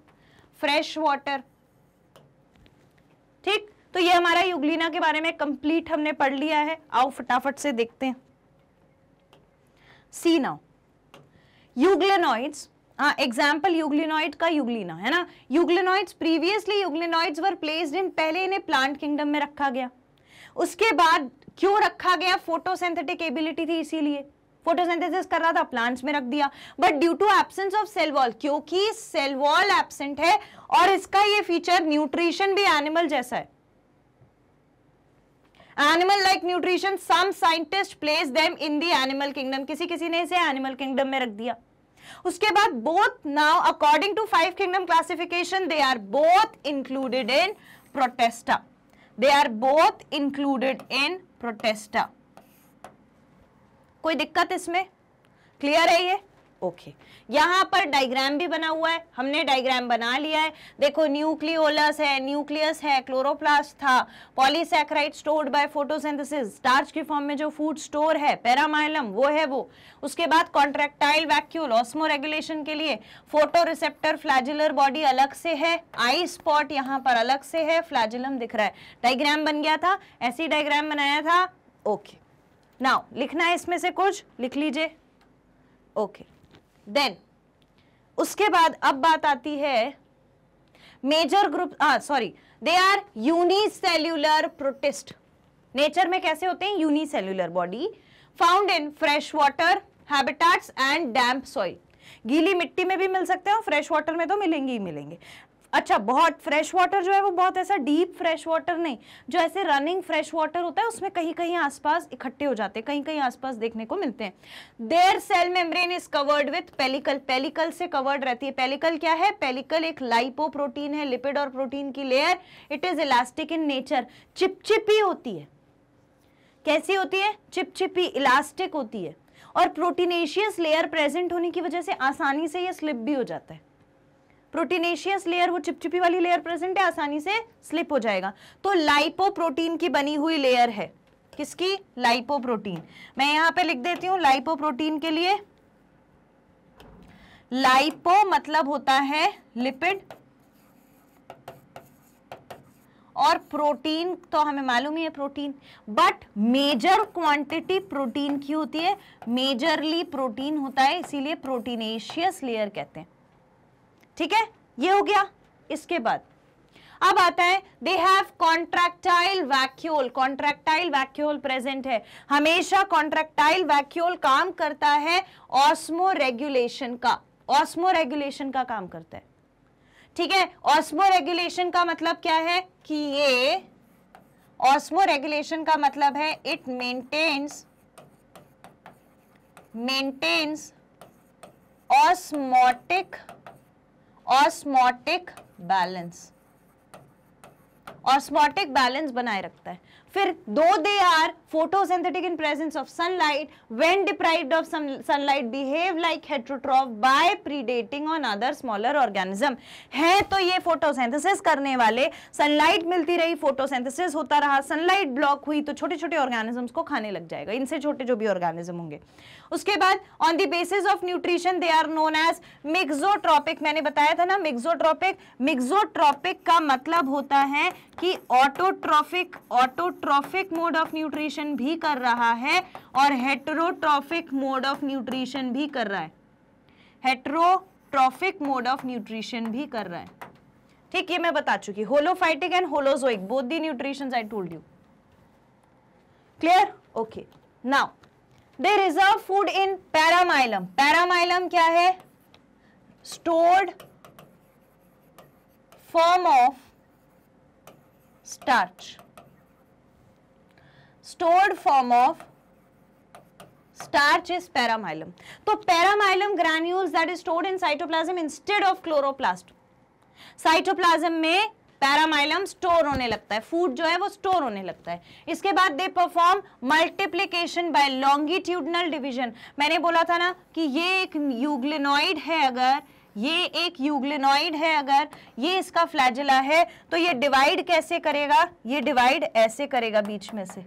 Speaker 1: फ्रेश वाटर ठीक तो ये हमारा युगलीना के बारे में कंप्लीट हमने पढ़ लिया है आओ फटाफट से देखते हैं सी नाउ युगलेनॉइड्स एग्जाम्पल युगलिनॉइड का यूग्लिना है ना euglenoids previously euglenoids were placed in पहले इन्हें प्लांट किंगडम में रखा गया उसके बाद क्यों रखा गया फोटोसिंथेटिक एबिलिटी थी इसीलिए फोटोसिंथेसिस कर रहा था प्लांट्स में रख दिया but due to absence of cell wall क्योंकि सेल वॉल एब्सेंट है और इसका ये फीचर न्यूट्रिशन भी एनिमल जैसा है animal like nutrition some scientist place them in the animal kingdom किसी किसी ने इसे एनिमल किंगडम में रख दिया उसके बाद both now according to five kingdom classification they are both included in Protista they are both included in Protista कोई दिक्कत इसमें क्लियर है ये ओके okay. यहाँ पर डायग्राम भी बना हुआ है हमने डायग्राम बना लिया है देखो न्यूक्लियोलस है न्यूक्लियस है क्लोरोप्लास्ट था polysaccharide stored by photosynthesis starch के फॉर्म में जो फूड स्टोर है पैरामाइलम वो है वो उसके बाद कॉन्ट्रेक्टाइल वैक्यूल ऑस्मो रेगुलेशन के लिए फोटो रिसेप्टर फ्लैजुलर बॉडी अलग से है आई स्पॉट यहाँ पर अलग से है फ्लैजुलम दिख रहा है डायग्राम बन गया था ऐसी डायग्राम बनाया था ओके okay. नाउ लिखना है इसमें से कुछ लिख लीजिए ओके okay. देन उसके बाद अब बात आती है major group sorry they are unicellular protist nature में कैसे होते हैं unicellular body found in fresh water habitats and damp soil गीली मिट्टी में भी मिल सकते हैं और फ्रेश वाटर में तो मिलेंगे ही मिलेंगे अच्छा बहुत फ्रेश वाटर जो है वो बहुत ऐसा डीप फ्रेश वाटर नहीं जो ऐसे रनिंग फ्रेश वाटर होता है उसमें कहीं कहीं आसपास इकट्ठे हो जाते हैं कहीं कहीं आसपास देखने को मिलते हैं their cell membrane is covered with pellicle pellicle से कवर्ड रहती है पेलिकल क्या है पेलिकल एक लाइपो प्रोटीन है लिपिड और प्रोटीन की layer it is elastic in nature चिपचिपी होती है कैसी होती है चिपचिपी इलास्टिक होती है और प्रोटीनेशियस लेयर प्रेजेंट होने की वजह से आसानी से यह स्लिप भी हो जाता है प्रोटीनेशियस लेयर वो चिपचिपी वाली लेयर प्रेजेंट है आसानी से स्लिप हो जाएगा तो लाइपोप्रोटीन की बनी हुई लेयर है किसकी लाइपोप्रोटीन मैं यहां पे लिख देती लाइपो लाइपोप्रोटीन के लिए लाइपो मतलब होता है लिपिड और प्रोटीन तो हमें मालूम ही है protein but major quantity protein की होती है मेजरली प्रोटीन होता है इसीलिए प्रोटीनेशियस लेयर कहते हैं ठीक है ये हो गया इसके बाद अब आता है they have contractile vacuole contractile vacuole present है हमेशा कॉन्ट्रेक्टाइल वैक्यूल काम करता है ऑस्मो रेगुलेशन का ऑस्मो रेगुलेशन का काम करता है ठीक है ऑस्मो रेगुलेशन का मतलब क्या है कि ये ऑस्मो रेगुलेशन का मतलब है it maintains maintains osmotic osmotic balance osmotic balance बनाए रखता है फिर दो they are photosynthetic in presence of sunlight when deprived of sun sunlight behave like heterotroph by predating on other smaller organism hai to ye photosynthesis karne wale sunlight milti rahi photosynthesis hota raha sunlight block hui to chote chote organisms ko khane lag jayega inse chote jo bhi organism honge uske baad on the basis of nutrition they are known as mixotropic maine bataya tha na mixotropic mixotropic ka matlab hota hai ki autotrophic autotrophic mode of nutrition nutrition भी कर रहा है और हेट्रोट्रॉफिक मोड ऑफ न्यूट्रिशन भी कर रहा है हेट्रोट्रॉफिक मोड ऑफ न्यूट्रिशन भी कर रहा है ठीक ये मैं बता चुकी holophytic and holozoic both the nutrition I told you clear okay now they reserve food in paramylum paramylum क्या है stored form of starch stored form of starch is paramylum. So तो paramylum granules that is stored in cytoplasm instead of chloroplast. Cytoplasm में पैरामाइलम स्टोर होने लगता है फूड जो है वो स्टोर होने लगता है इसके बाद they perform multiplication by longitudinal division मैंने बोला था ना कि ये एक यूग्लिनॉइड है अगर ये एक यूग्लिनॉइड है अगर ये इसका फ्लैजिला है तो ये डिवाइड कैसे करेगा ये डिवाइड ऐसे करेगा बीच में से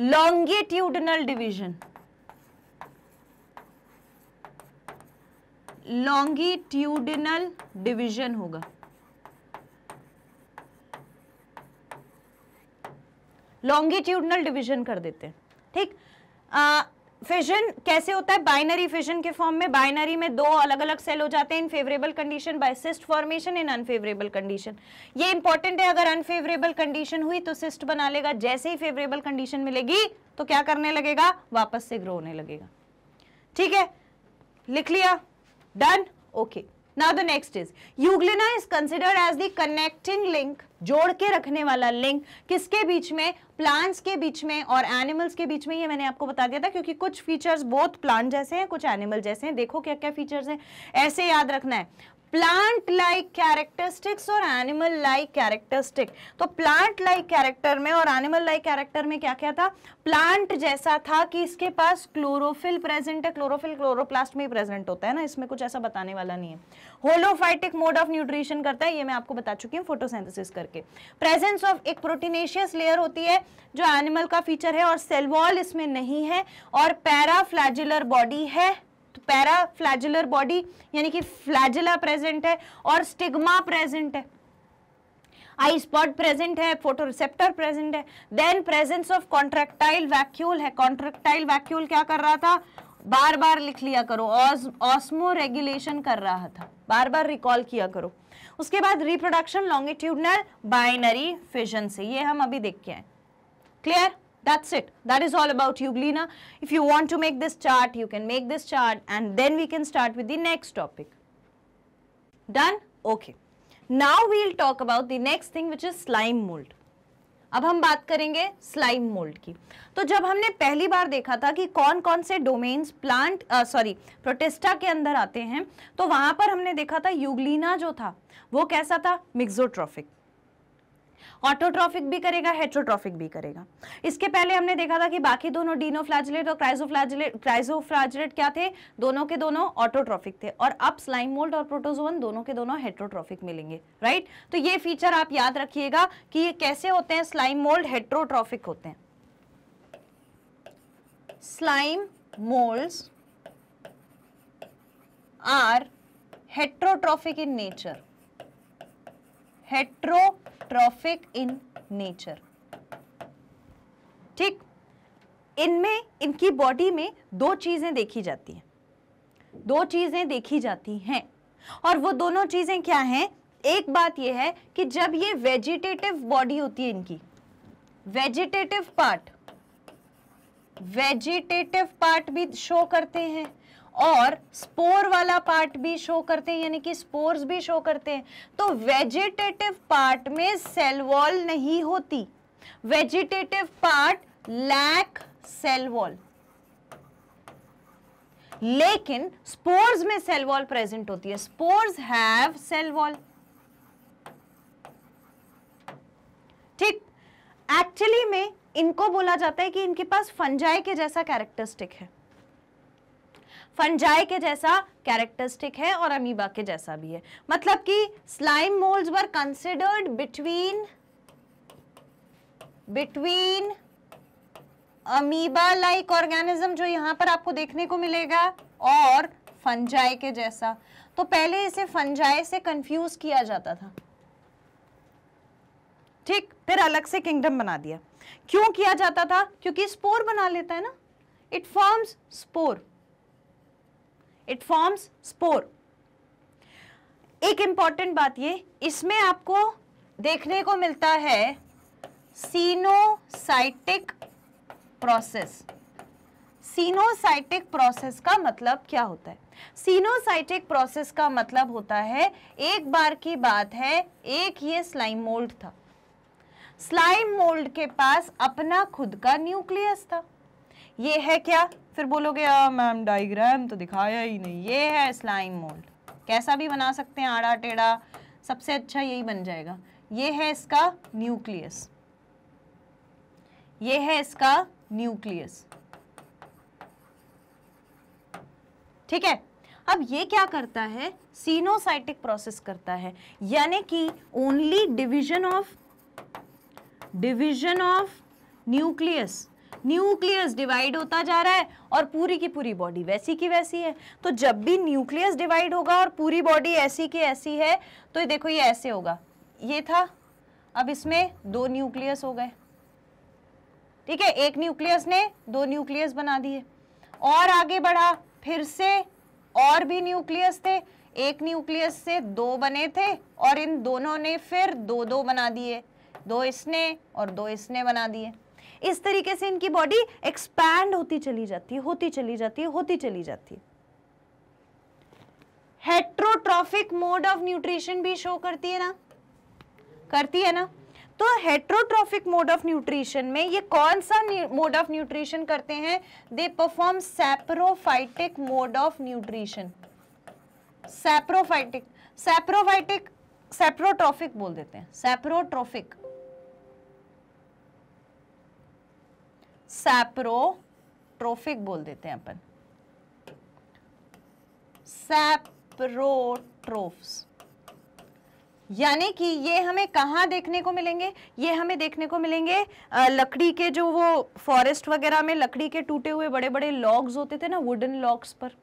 Speaker 1: लॉन्गिट्यूडनल डिवीजन लॉन्गिट्यूडनल डिवीजन होगा लॉन्गिट्यूडनल डिवीजन कर देते हैं ठीक फिजन कैसे होता है बाइनरी फिजन के फॉर्म में बाइनरी में दो अलग अलग सेल हो जाते हैं in favourable condition by cyst formation in unfavourable condition ये इंपॉर्टेंट है अगर अनफेवरेबल कंडीशन हुई तो सिस्ट बना लेगा जैसे ही फेवरेबल कंडीशन मिलेगी तो क्या करने लगेगा वापस से ग्रो होने लगेगा ठीक है लिख लिया done okay okay. Now the next is Euglena is considered as the connecting link, जोड़ के रखने वाला लिंक किसके बीच में प्लांट्स के बीच में और एनिमल्स के बीच में ये मैंने आपको बता दिया था क्योंकि कुछ फीचर्स बहुत प्लांट जैसे हैं कुछ एनिमल जैसे हैं देखो क्या क्या फीचर्स हैं ऐसे याद रखना है प्लांट लाइक कैरेक्टरिस्टिक्स और एनिमल लाइक कैरेक्टरिस्टिक तो प्लांट लाइक कैरेक्टर में और एनिमल लाइक कैरेक्टर में क्या क्या था प्लांट जैसा था कि इसके पास क्लोरोफिल प्रेजेंट है क्लोरोफिल क्लोरोप्लास्ट में ही प्रेजेंट होता है ना इसमें कुछ ऐसा बताने वाला नहीं है होलोफाइटिक मोड ऑफ न्यूट्रिशन करता है ये मैं आपको बता चुकी हूँ फोटोसेंथिस करके प्रेजेंस ऑफ एक प्रोटीनेशियस लेयर होती है जो एनिमल का फीचर है और सेलवॉल इसमें नहीं है और पैराफ्लैजुलर बॉडी है तो पैरा फ्लैजुलर बॉडी यानी कि फ्लैजुला प्रेजेंट है और स्टिग्मा प्रेजेंट है आई स्पॉट प्रेजेंट है फोटोरिसेप्टर प्रेजेंट है then presence of contractile vacuole है कॉन्ट्रेक्टाइल वैक्यूल क्या कर रहा था बार बार लिख लिया करो ऑस्मो रेगुलेशन कर रहा था बार बार रिकॉल किया करो उसके बाद रिप्रोडक्शन लॉन्गिट्यूडनल बाइनरी फिजन से ये हम अभी देख के आए clear that's it that is all about euglena if you want to make this chart you can make this chart and then we can start with the next topic done okay now we'll talk about the next thing which is slime mold अब हम बात करेंगे स्लाइम मोल्ड की तो जब हमने पहली बार देखा था कि कौन कौन से डोमेन्स प्लांट सॉरी प्रोटेस्टा के अंदर आते हैं तो वहां पर हमने देखा था यूग्लिना जो था वो कैसा था मिक्सोट्रॉफिक ऑटोट्रॉफिक भी करेगा हेट्रोट्रॉफिक भी करेगा इसके पहले हमने देखा था कि बाकी दोनों डीनोफ्लैजिलेट और क्राइजोफ्लैजिलेट क्राइजोफ्लैजिलेट क्या थे दोनों के दोनों ऑटोट्रॉफिक थे और अब स्लाइम मोल्ड और प्रोटोजोन दोनों के दोनों हेट्रोट्रॉफिक मिलेंगे राइट तो ये फीचर आप याद रखिएगा कि ये कैसे होते हैं स्लाइम मोल्ड हेट्रोट्रॉफिक होते हैं slime molds are heterotrophic in nature heterotrophic in nature ठीक इनमें इनकी बॉडी में दो चीज़ें देखी जाती हैं दो चीज़ें देखी जाती हैं और वो दोनों चीज़ें क्या हैं एक बात यह है कि जब ये वेजिटेटिव बॉडी होती है इनकी वेजिटेटिव पार्ट वेजिटेटिव पार्ट भी शो करते हैं और स्पोर वाला पार्ट भी शो करते हैं यानी कि स्पोर्स भी शो करते हैं तो वेजिटेटिव पार्ट में सेल वॉल नहीं होती vegetative part lack cell wall लेकिन स्पोर्स में सेल वॉल प्रेजेंट होती है स्पोर्स हैव सेल वॉल ठीक एक्चुअली में इनको बोला जाता है कि इनके पास फंजाई के जैसा कैरेक्टरिस्टिक है फंजाई के जैसा कैरेक्टरिस्टिक है और अमीबा के जैसा भी है मतलब कि slime mould were considered between between amoeba like organism जो यहां पर आपको देखने को मिलेगा और फंजाई के जैसा तो पहले इसे फंजाई से कंफ्यूज किया जाता था ठीक फिर अलग से किंगडम बना दिया क्यों किया जाता था क्योंकि स्पोर बना लेता है ना it forms spore it forms spore एक इंपॉर्टेंट बात ये इसमें आपको देखने को मिलता है सीनोसाइटिक प्रोसेस सीनोसाइटिक प्रोसेस का मतलब क्या होता है सीनोसाइटिक प्रोसेस का मतलब होता है एक बार की बात है एक ये स्लाइम मोल्ड था स्लाइम मोल्ड के पास अपना खुद का न्यूक्लियस था ये है क्या फिर बोलोगे मैम डाइग्राम तो दिखाया ही नहीं ये है स्लाइम मोल्ड कैसा भी बना सकते हैं आड़ा टेढ़ा सबसे अच्छा यही बन जाएगा ये है इसका न्यूक्लियस ये है इसका न्यूक्लियस ठीक है अब ये क्या करता है सीनोसाइटिक प्रोसेस करता है यानी कि only division of division of nucleus nucleus divide होता जा रहा है और पूरी की पूरी बॉडी वैसी की वैसी है तो जब भी न्यूक्लियस डिवाइड होगा और पूरी बॉडी ऐसी की ऐसी है तो ये देखो ये ऐसे होगा ये था अब इसमें दो न्यूक्लियस हो गए ठीक है एक न्यूक्लियस ने दो न्यूक्लियस बना दिए और आगे बढ़ा फिर से और भी न्यूक्लियस थे एक न्यूक्लियस से दो बने थे और इन दोनों ने फिर दो दो बना दिए दो इसने और दो इसने बना दिए इस तरीके से इनकी बॉडी एक्सपैंड होती चली जाती है होती चली जाती है होती चली जाती है हेट्रोट्रॉफिक मोड ऑफ न्यूट्रिशन भी शो करती है ना करती है ना तो हेट्रोट्रॉफिक मोड ऑफ न्यूट्रिशन में ये कौन सा मोड ऑफ न्यूट्रिशन करते हैं they perform saprophytic mode of nutrition saprophytic saprophytic saprotrophic बोल देते हैं सेप्रोट्रॉफिक सैप्रोट्रोफिक बोल देते हैं अपन सैप्रोट्रोफ्स यानी कि ये हमें कहाँ देखने को मिलेंगे ये हमें देखने को मिलेंगे लकड़ी के जो वो फॉरेस्ट वगैरह में लकड़ी के टूटे हुए बड़े बड़े लॉग्स होते थे ना वुडन लॉग्स पर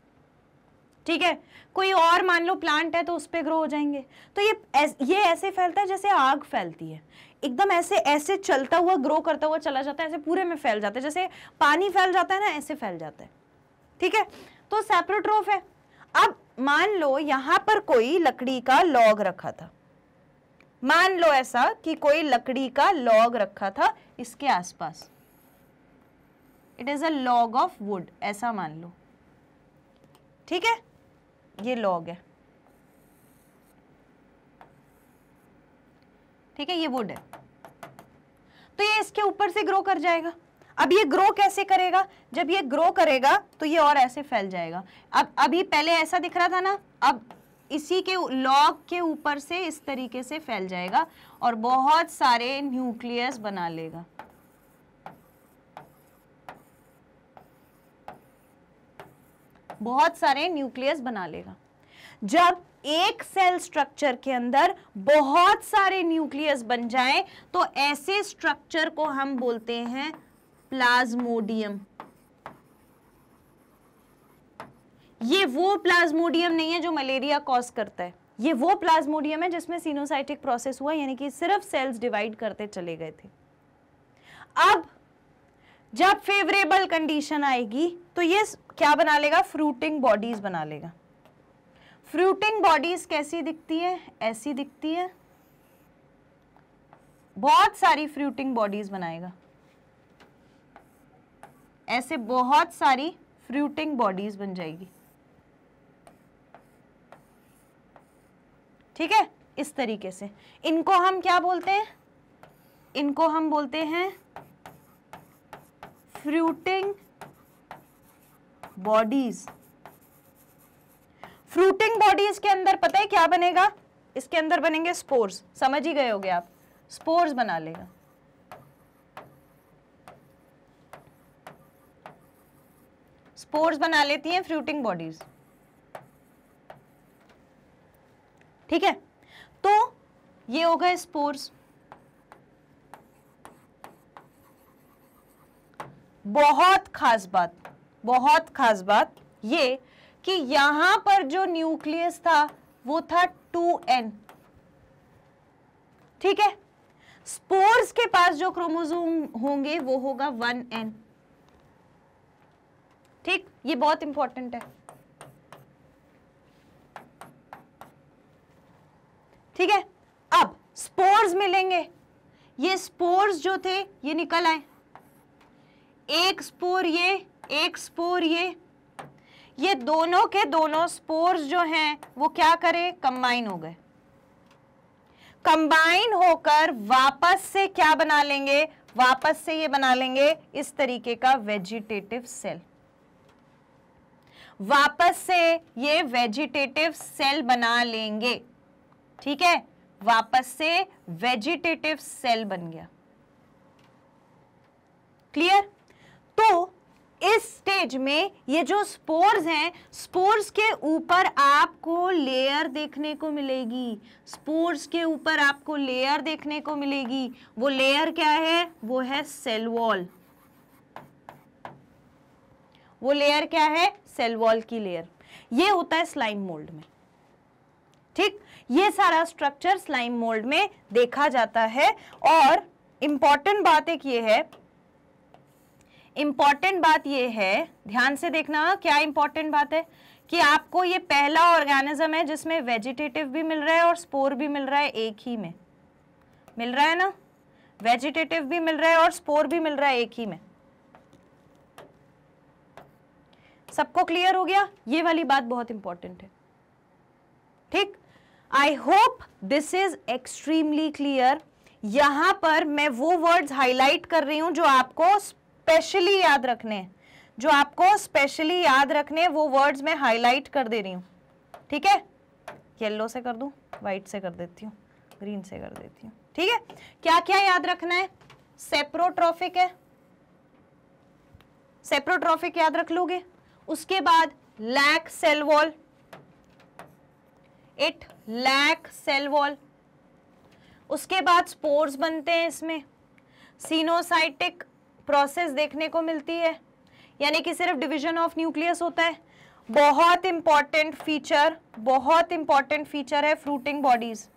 Speaker 1: ठीक है कोई और मान लो प्लांट है तो उस पर ग्रो हो जाएंगे तो ये ये ऐसे फैलता है जैसे आग फैलती है एकदम ऐसे ऐसे चलता हुआ ग्रो करता हुआ चला जाता है ऐसे पूरे में फैल जाता है जैसे पानी फैल जाता है ना ऐसे फैल जाता है ठीक है तो सेप्रोट्रोफ है अब मान लो यहां पर कोई लकड़ी का लॉग रखा था मान लो ऐसा कि कोई लकड़ी का लॉग रखा था इसके आसपास it is a log of wood ऐसा मान लो ठीक है ये लॉग है ठीक है ये वुड है तो ये इसके ऊपर से ग्रो कर जाएगा अब ये ग्रो कैसे करेगा जब ये ग्रो करेगा तो ये और ऐसे फैल जाएगा अब अभी पहले ऐसा दिख रहा था ना अब इसी के लॉग के ऊपर से इस तरीके से फैल जाएगा और बहुत सारे न्यूक्लियस बना लेगा बहुत सारे न्यूक्लियस बना लेगा जब एक सेल स्ट्रक्चर के अंदर बहुत सारे न्यूक्लियस बन जाए तो ऐसे स्ट्रक्चर को हम बोलते हैं प्लाज्मोडियम ये वो प्लाज्मोडियम नहीं है जो मलेरिया कॉज करता है ये वो प्लाज्मोडियम है जिसमें सीनोसाइटिक प्रोसेस हुआ यानी कि सिर्फ सेल्स डिवाइड करते चले गए थे अब जब फेवरेबल कंडीशन आएगी तो ये क्या बना लेगा फ्रूटिंग बॉडीज बना लेगा फ्रूटिंग बॉडीज कैसी दिखती है ऐसी दिखती है बहुत सारी फ्रूटिंग बॉडीज बनाएगा ऐसे बहुत सारी फ्रूटिंग बॉडीज बन जाएगी ठीक है इस तरीके से इनको हम क्या बोलते हैं इनको हम बोलते हैं फ्रूटिंग बॉडीज़ फ्रूटिंग बॉडीज के अंदर पता है क्या बनेगा इसके अंदर बनेंगे स्पोर्स समझ ही गए होगे आप स्पोर्स बना लेगा स्पोर्स बना लेती हैं फ्रूटिंग बॉडीज ठीक है तो ये हो गए स्पोर्स बहुत खास बात बहुत खास बात ये कि यहां पर जो न्यूक्लियस था वो था 2n ठीक है स्पोर्स के पास जो क्रोमोजोम होंगे वो होगा 1n ठीक ये बहुत इंपॉर्टेंट है ठीक है अब स्पोर्स मिलेंगे ये स्पोर्स जो थे ये निकल आए एक स्पोर ये एक स्पोर ये ये दोनों के दोनों स्पोर्स जो हैं वो क्या करें कंबाइन हो गए कंबाइन होकर वापस से क्या बना लेंगे वापस से ये बना लेंगे इस तरीके का वेजिटेटिव सेल वापस से ये वेजिटेटिव सेल बना लेंगे ठीक है वापस से वेजिटेटिव सेल बन गया क्लियर तो इस स्टेज में ये जो स्पोर्स हैं स्पोर्स के ऊपर आपको लेयर देखने को मिलेगी स्पोर्स के ऊपर आपको लेयर देखने को मिलेगी वो लेयर क्या है वो है सेल वॉल वो लेयर क्या है सेल वॉल की लेयर ये होता है स्लाइम मोल्ड में ठीक ये सारा स्ट्रक्चर स्लाइम मोल्ड में देखा जाता है और इंपॉर्टेंट बात एक ये है इम्पॉर्टेंट बात यह है ध्यान से देखना क्या इम्पॉर्टेंट बात है कि आपको ये पहला ऑर्गेनिज्म है जिसमें वेजिटेटिव भी मिल रहा है और स्पोर भी मिल रहा है एक ही में मिल रहा है ना वेजिटेटिव भी मिल रहा है और स्पोर भी मिल रहा है एक ही में सबको क्लियर हो गया ये वाली बात बहुत इंपॉर्टेंट है ठीक I hope this is extremely clear यहां पर मैं वो वर्ड्स हाईलाइट कर रही हूं जो आपको स्पेशली याद रखने जो आपको स्पेशली याद रखने वो वर्ड्स मैं हाईलाइट कर दे रही हूँ ठीक है येल्लो से कर दू वाइट से कर देती हूँ ग्रीन से कर देती हूँ ठीक है क्या क्या याद रखना है सेप्रोट्रॉफिक है सेप्रोट्रॉफिक याद रख लोगे उसके बाद lack cell wall it lack cell wall उसके बाद स्पोर्स बनते हैं इसमें सीनोसाइटिक प्रोसेस देखने को मिलती है यानी कि सिर्फ डिवीजन ऑफ न्यूक्लियस होता है बहुत इंपॉर्टेंट फीचर बहुत इंपॉर्टेंट फीचर है फ्रूटिंग बॉडीज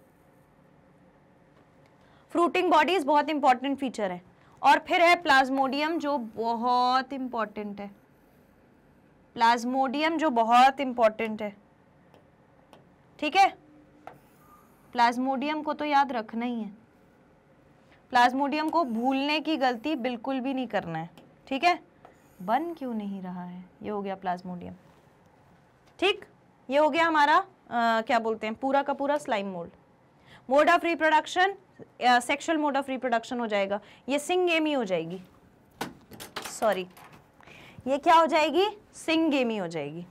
Speaker 1: फ्रूटिंग बॉडीज बहुत इंपॉर्टेंट फीचर है और फिर है प्लाज्मोडियम जो बहुत इंपॉर्टेंट है प्लाज्मोडियम जो बहुत इंपॉर्टेंट है ठीक है प्लाज्मोडियम को तो याद रखना ही है प्लाज्मोडियम को भूलने की गलती बिल्कुल भी नहीं करना है ठीक है बन क्यों नहीं रहा है ये हो गया प्लाज्मोडियम ठीक ये हो गया हमारा आ, क्या बोलते हैं पूरा का पूरा slime mould mode of reproduction sexual mode of reproduction हो जाएगा ये सिंगेमी हो जाएगी सॉरी ये क्या हो जाएगी सिंगेमी हो जाएगी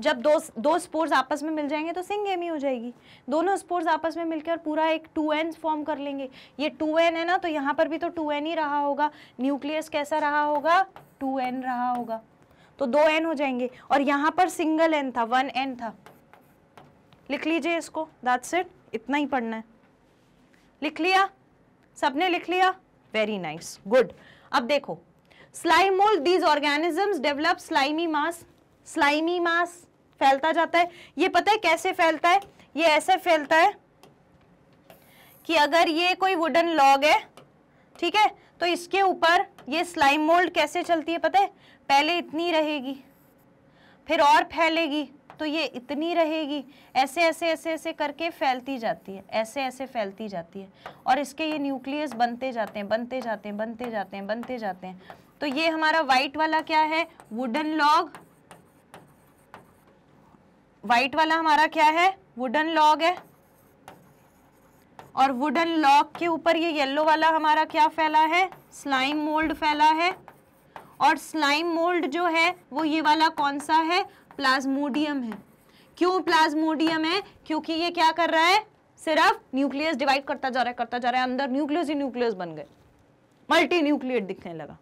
Speaker 1: जब दो दो स्पोर्स आपस में मिल जाएंगे तो सिंगेमी हो जाएगी दोनों स्पोर्स आपस में मिलकर पूरा एक टू एन फॉर्म कर लेंगे ये टू एन है ना तो यहाँ पर भी तो टू एन ही रहा होगा न्यूक्लियस कैसा रहा होगा टू एन रहा होगा तो दो एन हो जाएंगे और यहाँ पर सिंगल एन था वन एन था लिख लीजिए इसको दैट्स इट इतना ही पढ़ना है लिख लिया सबने लिख लिया वेरी नाइस गुड अब देखो slime mould these organisms develop slimy mass slimy mass फैलता जाता है ये पता है कैसे फैलता है ये ऐसे फैलता है कि अगर ये कोई वुडन लॉग है ठीक है तो इसके ऊपर ये स्लाइम मोल्ड कैसे चलती है पता है पहले इतनी रहेगी फिर और फैलेगी तो ये इतनी रहेगी ऐसे ऐसे ऐसे ऐसे करके फैलती जाती है ऐसे ऐसे फैलती जाती है और इसके ये न्यूक्लियस बनते जाते हैं बनते जाते हैं बनते जाते हैं बनते जाते हैं तो ये हमारा वाइट वाला क्या है वुडन लॉग व्हाइट वाला हमारा क्या है वुडन लॉग है और वुडन लॉग के ऊपर ये येलो वाला हमारा क्या फैला है स्लाइम मोल्ड फैला है और स्लाइम मोल्ड जो है वो ये वाला कौन सा है प्लाज्मोडियम है क्यों प्लाज्मोडियम है क्योंकि ये क्या कर रहा है सिर्फ न्यूक्लियस डिवाइड करता जा रहा है करता जा रहा है अंदर न्यूक्लियस ही न्यूक्लियस बन गए मल्टी न्यूक्लियट दिखने लगा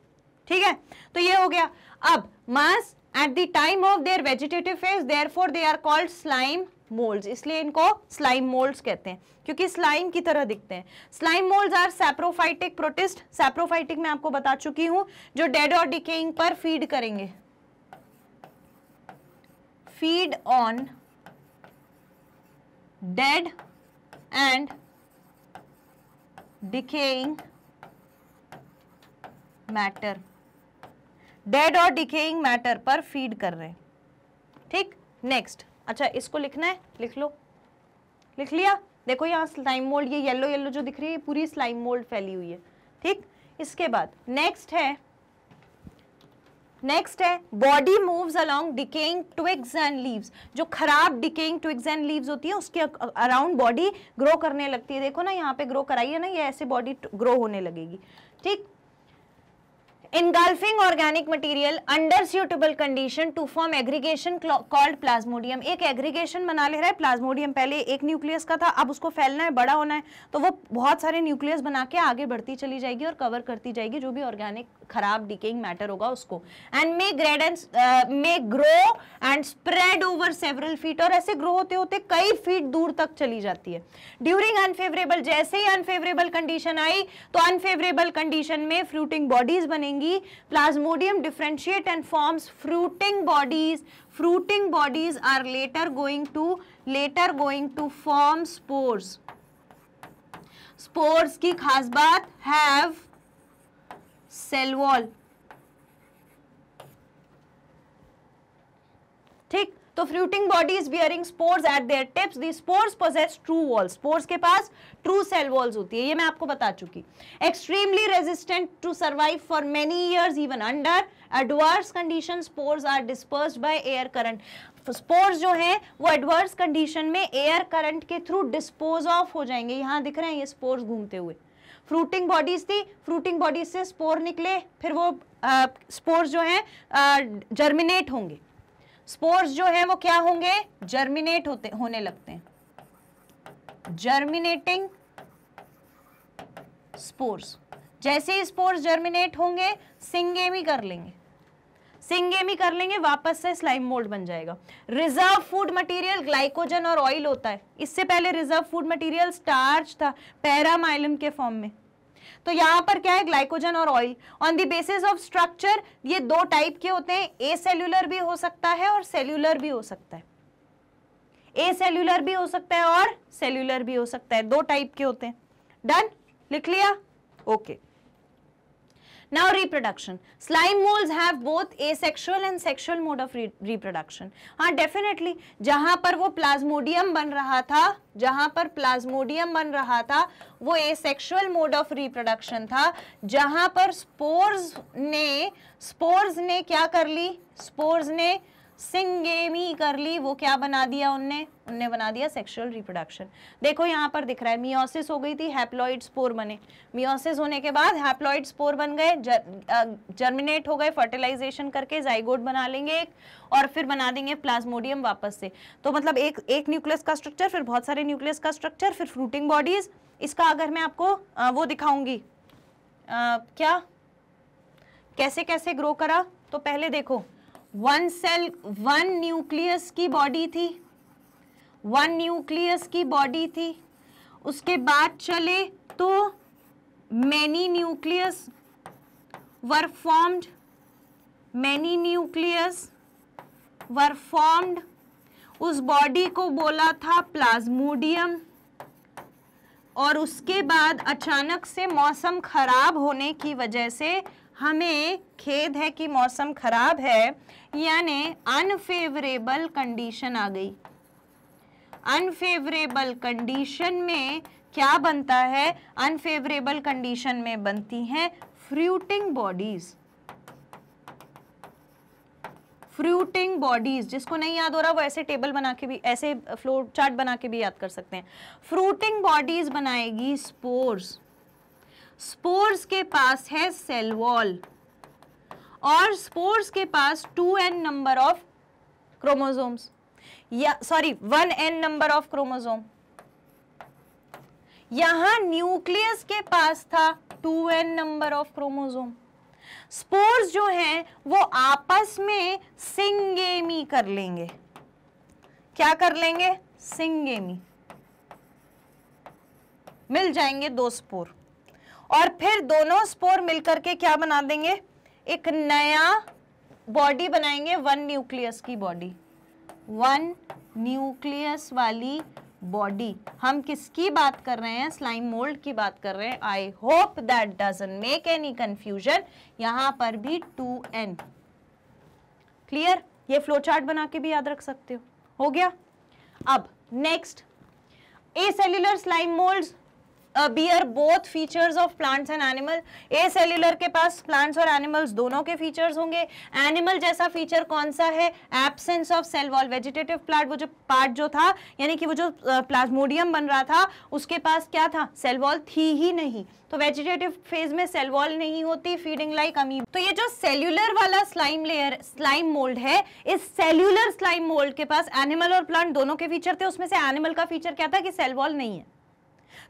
Speaker 1: ठीक है तो ये हो गया अब mass at the time of their vegetative phase for they are called slime moulds इसलिए इनको स्लाइम मोल्ड्स कहते हैं क्योंकि स्लाइम की तरह दिखते हैं slime moulds are saprophytic protist saprophytic मैं आपको बता चुकी हूं जो डेड और डिकेइंग पर फीड करेंगे feed on dead and decaying matter dead और डिकेइंग मैटर पर फीड कर रहे ठीक नेक्स्ट अच्छा इसको लिखना है लिख लो लिख लिया देखो यहाँ स्लाइम मोल्ड ये येलो येलो जो दिख रही है पूरी स्लाइम मोल्ड फैली हुई है ठीक इसके बाद नेक्स्ट है नेक्स्ट है body moves along decaying twigs and leaves जो खराब डिकेइंग ट्विग्स एंड लीव्स होती है उसके अराउंड बॉडी ग्रो करने लगती है देखो ना यहाँ पे ग्रो कराइए ना ये ऐसे बॉडी ग्रो होने लगेगी ठीक engulfing organic material under suitable condition to form aggregation called plasmodium एक एग्रीगेशन बना ले रहा है प्लाज्मोडियम पहले एक न्यूक्लियस का था अब उसको फैलना है बड़ा होना है तो वो बहुत सारे न्यूक्लियस बना के आगे बढ़ती चली जाएगी और कवर करती जाएगी जो भी ऑर्गेनिक खराब डिकेइंग मैटर होगा उसको and may grade and may grow and spread over several feet और ऐसे ग्रो होते होते कई फीट दूर तक चली जाती है ड्यूरिंग अनफेवरेबल जैसे ही अनफेवरेबल कंडीशन आई तो अनफेवरेबल कंडीशन में फ्रूटिंग बॉडीज बनेंगी plasmodium differentiate and forms fruiting bodies fruiting bodies are later going to later going to form spores spores की खास बात हैव सेल वॉल ठीक तो fruiting bodies bearing spores at their tips the spores possess true wall spores के पास ट्रू सेल वॉल्स होती है ये मैं आपको बता चुकी extremely resistant to survive for many years even under adverse condition spores are disperse by air current spores जो है वो एडवर्स कंडीशन में एयर करंट के थ्रू डिस्पोज ऑफ हो जाएंगे यहां दिख रहे हैं ये स्पोर्स घूमते हुए फ्रूटिंग बॉडीज थी फ्रूटिंग बॉडीज से स्पोर निकले फिर वो स्पोर्स जो हैं जर्मिनेट होंगे स्पोर्स जो हैं वो क्या होंगे जर्मिनेट होते होने लगते हैं जर्मिनेटिंग स्पोर्स जैसे ही स्पोर्स जर्मिनेट होंगे सिंगेमी कर लेंगे सिंगेमी कर लेंगे वापस से स्लाइम मोल्ड बन जाएगा रिजर्व फूड मटेरियल ग्लाइकोजन और ऑयल होता है इससे पहले रिजर्व फूड मटेरियल स्टार्च था पैरामाइलम के फॉर्म में तो यहाँ पर क्या है ग्लाइकोजन और oil on the basis of structure ये दो टाइप के होते हैं ए सेल्यूलर भी हो सकता है और सेल्यूलर भी हो सकता है ए सेल्यूलर भी हो सकता है और सेल्यूलर भी हो सकता है दो टाइप के होते हैं डन लिख लिया okay okay. Now reproduction. Slime molds have both asexual and sexual mode of re reproduction. हाँ definitely जहाँ पर वो plasmodium बन रहा था जहाँ पर plasmodium बन रहा था वो asexual mode of reproduction था जहाँ पर spores ने spores ने क्या कर ली spores ने सिंगेमी कर ली वो क्या बना दिया उनने उनने बना दिया सेक्सुअल रिप्रोडक्शन देखो यहाँ पर दिख रहा है मियोसिस हो गई थी हैप्लॉइड स्पोर बने मियोसिस होने के बाद हैप्लॉइड स्पोर बन गए जर, जर्मिनेट हो गए फर्टिलाइजेशन करके जाइगोड बना लेंगे एक और फिर बना देंगे प्लाज्मोडियम वापस से तो मतलब एक एक न्यूक्लियस का स्ट्रक्चर फिर बहुत सारे न्यूक्लियस का स्ट्रक्चर फिर फ्रूटिंग बॉडीज इसका अगर मैं आपको वो दिखाऊंगी क्या कैसे कैसे ग्रो करा तो पहले देखो वन सेल वन न्यूक्लियस की बॉडी थी वन न्यूक्लियस की बॉडी थी उसके बाद चले तो many nucleus were formed many nucleus were formed उस बॉडी को बोला था प्लाज्मोडियम और उसके बाद अचानक से मौसम खराब होने की वजह से हमें खेद है कि मौसम खराब है यानी अनफेवरेबल कंडीशन आ गई अनफेवरेबल कंडीशन में क्या बनता है अनफेवरेबल कंडीशन में बनती हैं फ्रूटिंग बॉडीज फ्रूटिंग बॉडीज जिसको नहीं याद हो रहा वो ऐसे टेबल बना के भी ऐसे फ्लोर चार्ट बना के भी याद कर सकते हैं फ्रूटिंग बॉडीज बनाएगी स्पोर्स स्पोर्स के पास है सेल वॉल और स्पोर्स के पास two n number of chromosomes या sorry one n number of chromosome यहां न्यूक्लियस के पास था two n number of chromosome spores जो हैं वो आपस में सिंगेमी कर लेंगे क्या कर लेंगे सिंगेमी मिल जाएंगे दो स्पोर्स और फिर दोनों स्पोर मिलकर के क्या बना देंगे एक नया बॉडी बनाएंगे वन न्यूक्लियस की बॉडी वन न्यूक्लियस वाली बॉडी हम किसकी बात कर रहे हैं स्लाइम मोल्ड की बात कर रहे हैं I hope that doesn't make any confusion यहां पर भी टू एन क्लियर ये फ्लो चार्ट बना के भी याद रख सकते हो हो गया अब next acellular slime mould bear both features of plants and animal acellular के पास प्लांट्स और एनिमल्स दोनों के फीचर्स होंगे एनिमल जैसा फीचर कौन सा है absence of cell wall vegetative plant वो जो पार्ट जो था यानी कि वो जो प्लाज्मोडियम बन रहा था उसके पास क्या था सेल वॉल थी ही नहीं तो वेजिटेटिव फेज में सेल वॉल नहीं होती फीडिंग लाइक अमी तो ये जो सेल्यूलर वाला स्लाइम लेयर स्लाइम मोल्ड है इस सेल्यूलर स्लाइम मोल्ड के पास एनिमल और प्लांट दोनों के फीचर थे उसमें से एनिमल का फीचर क्या था कि सेल वॉल नहीं है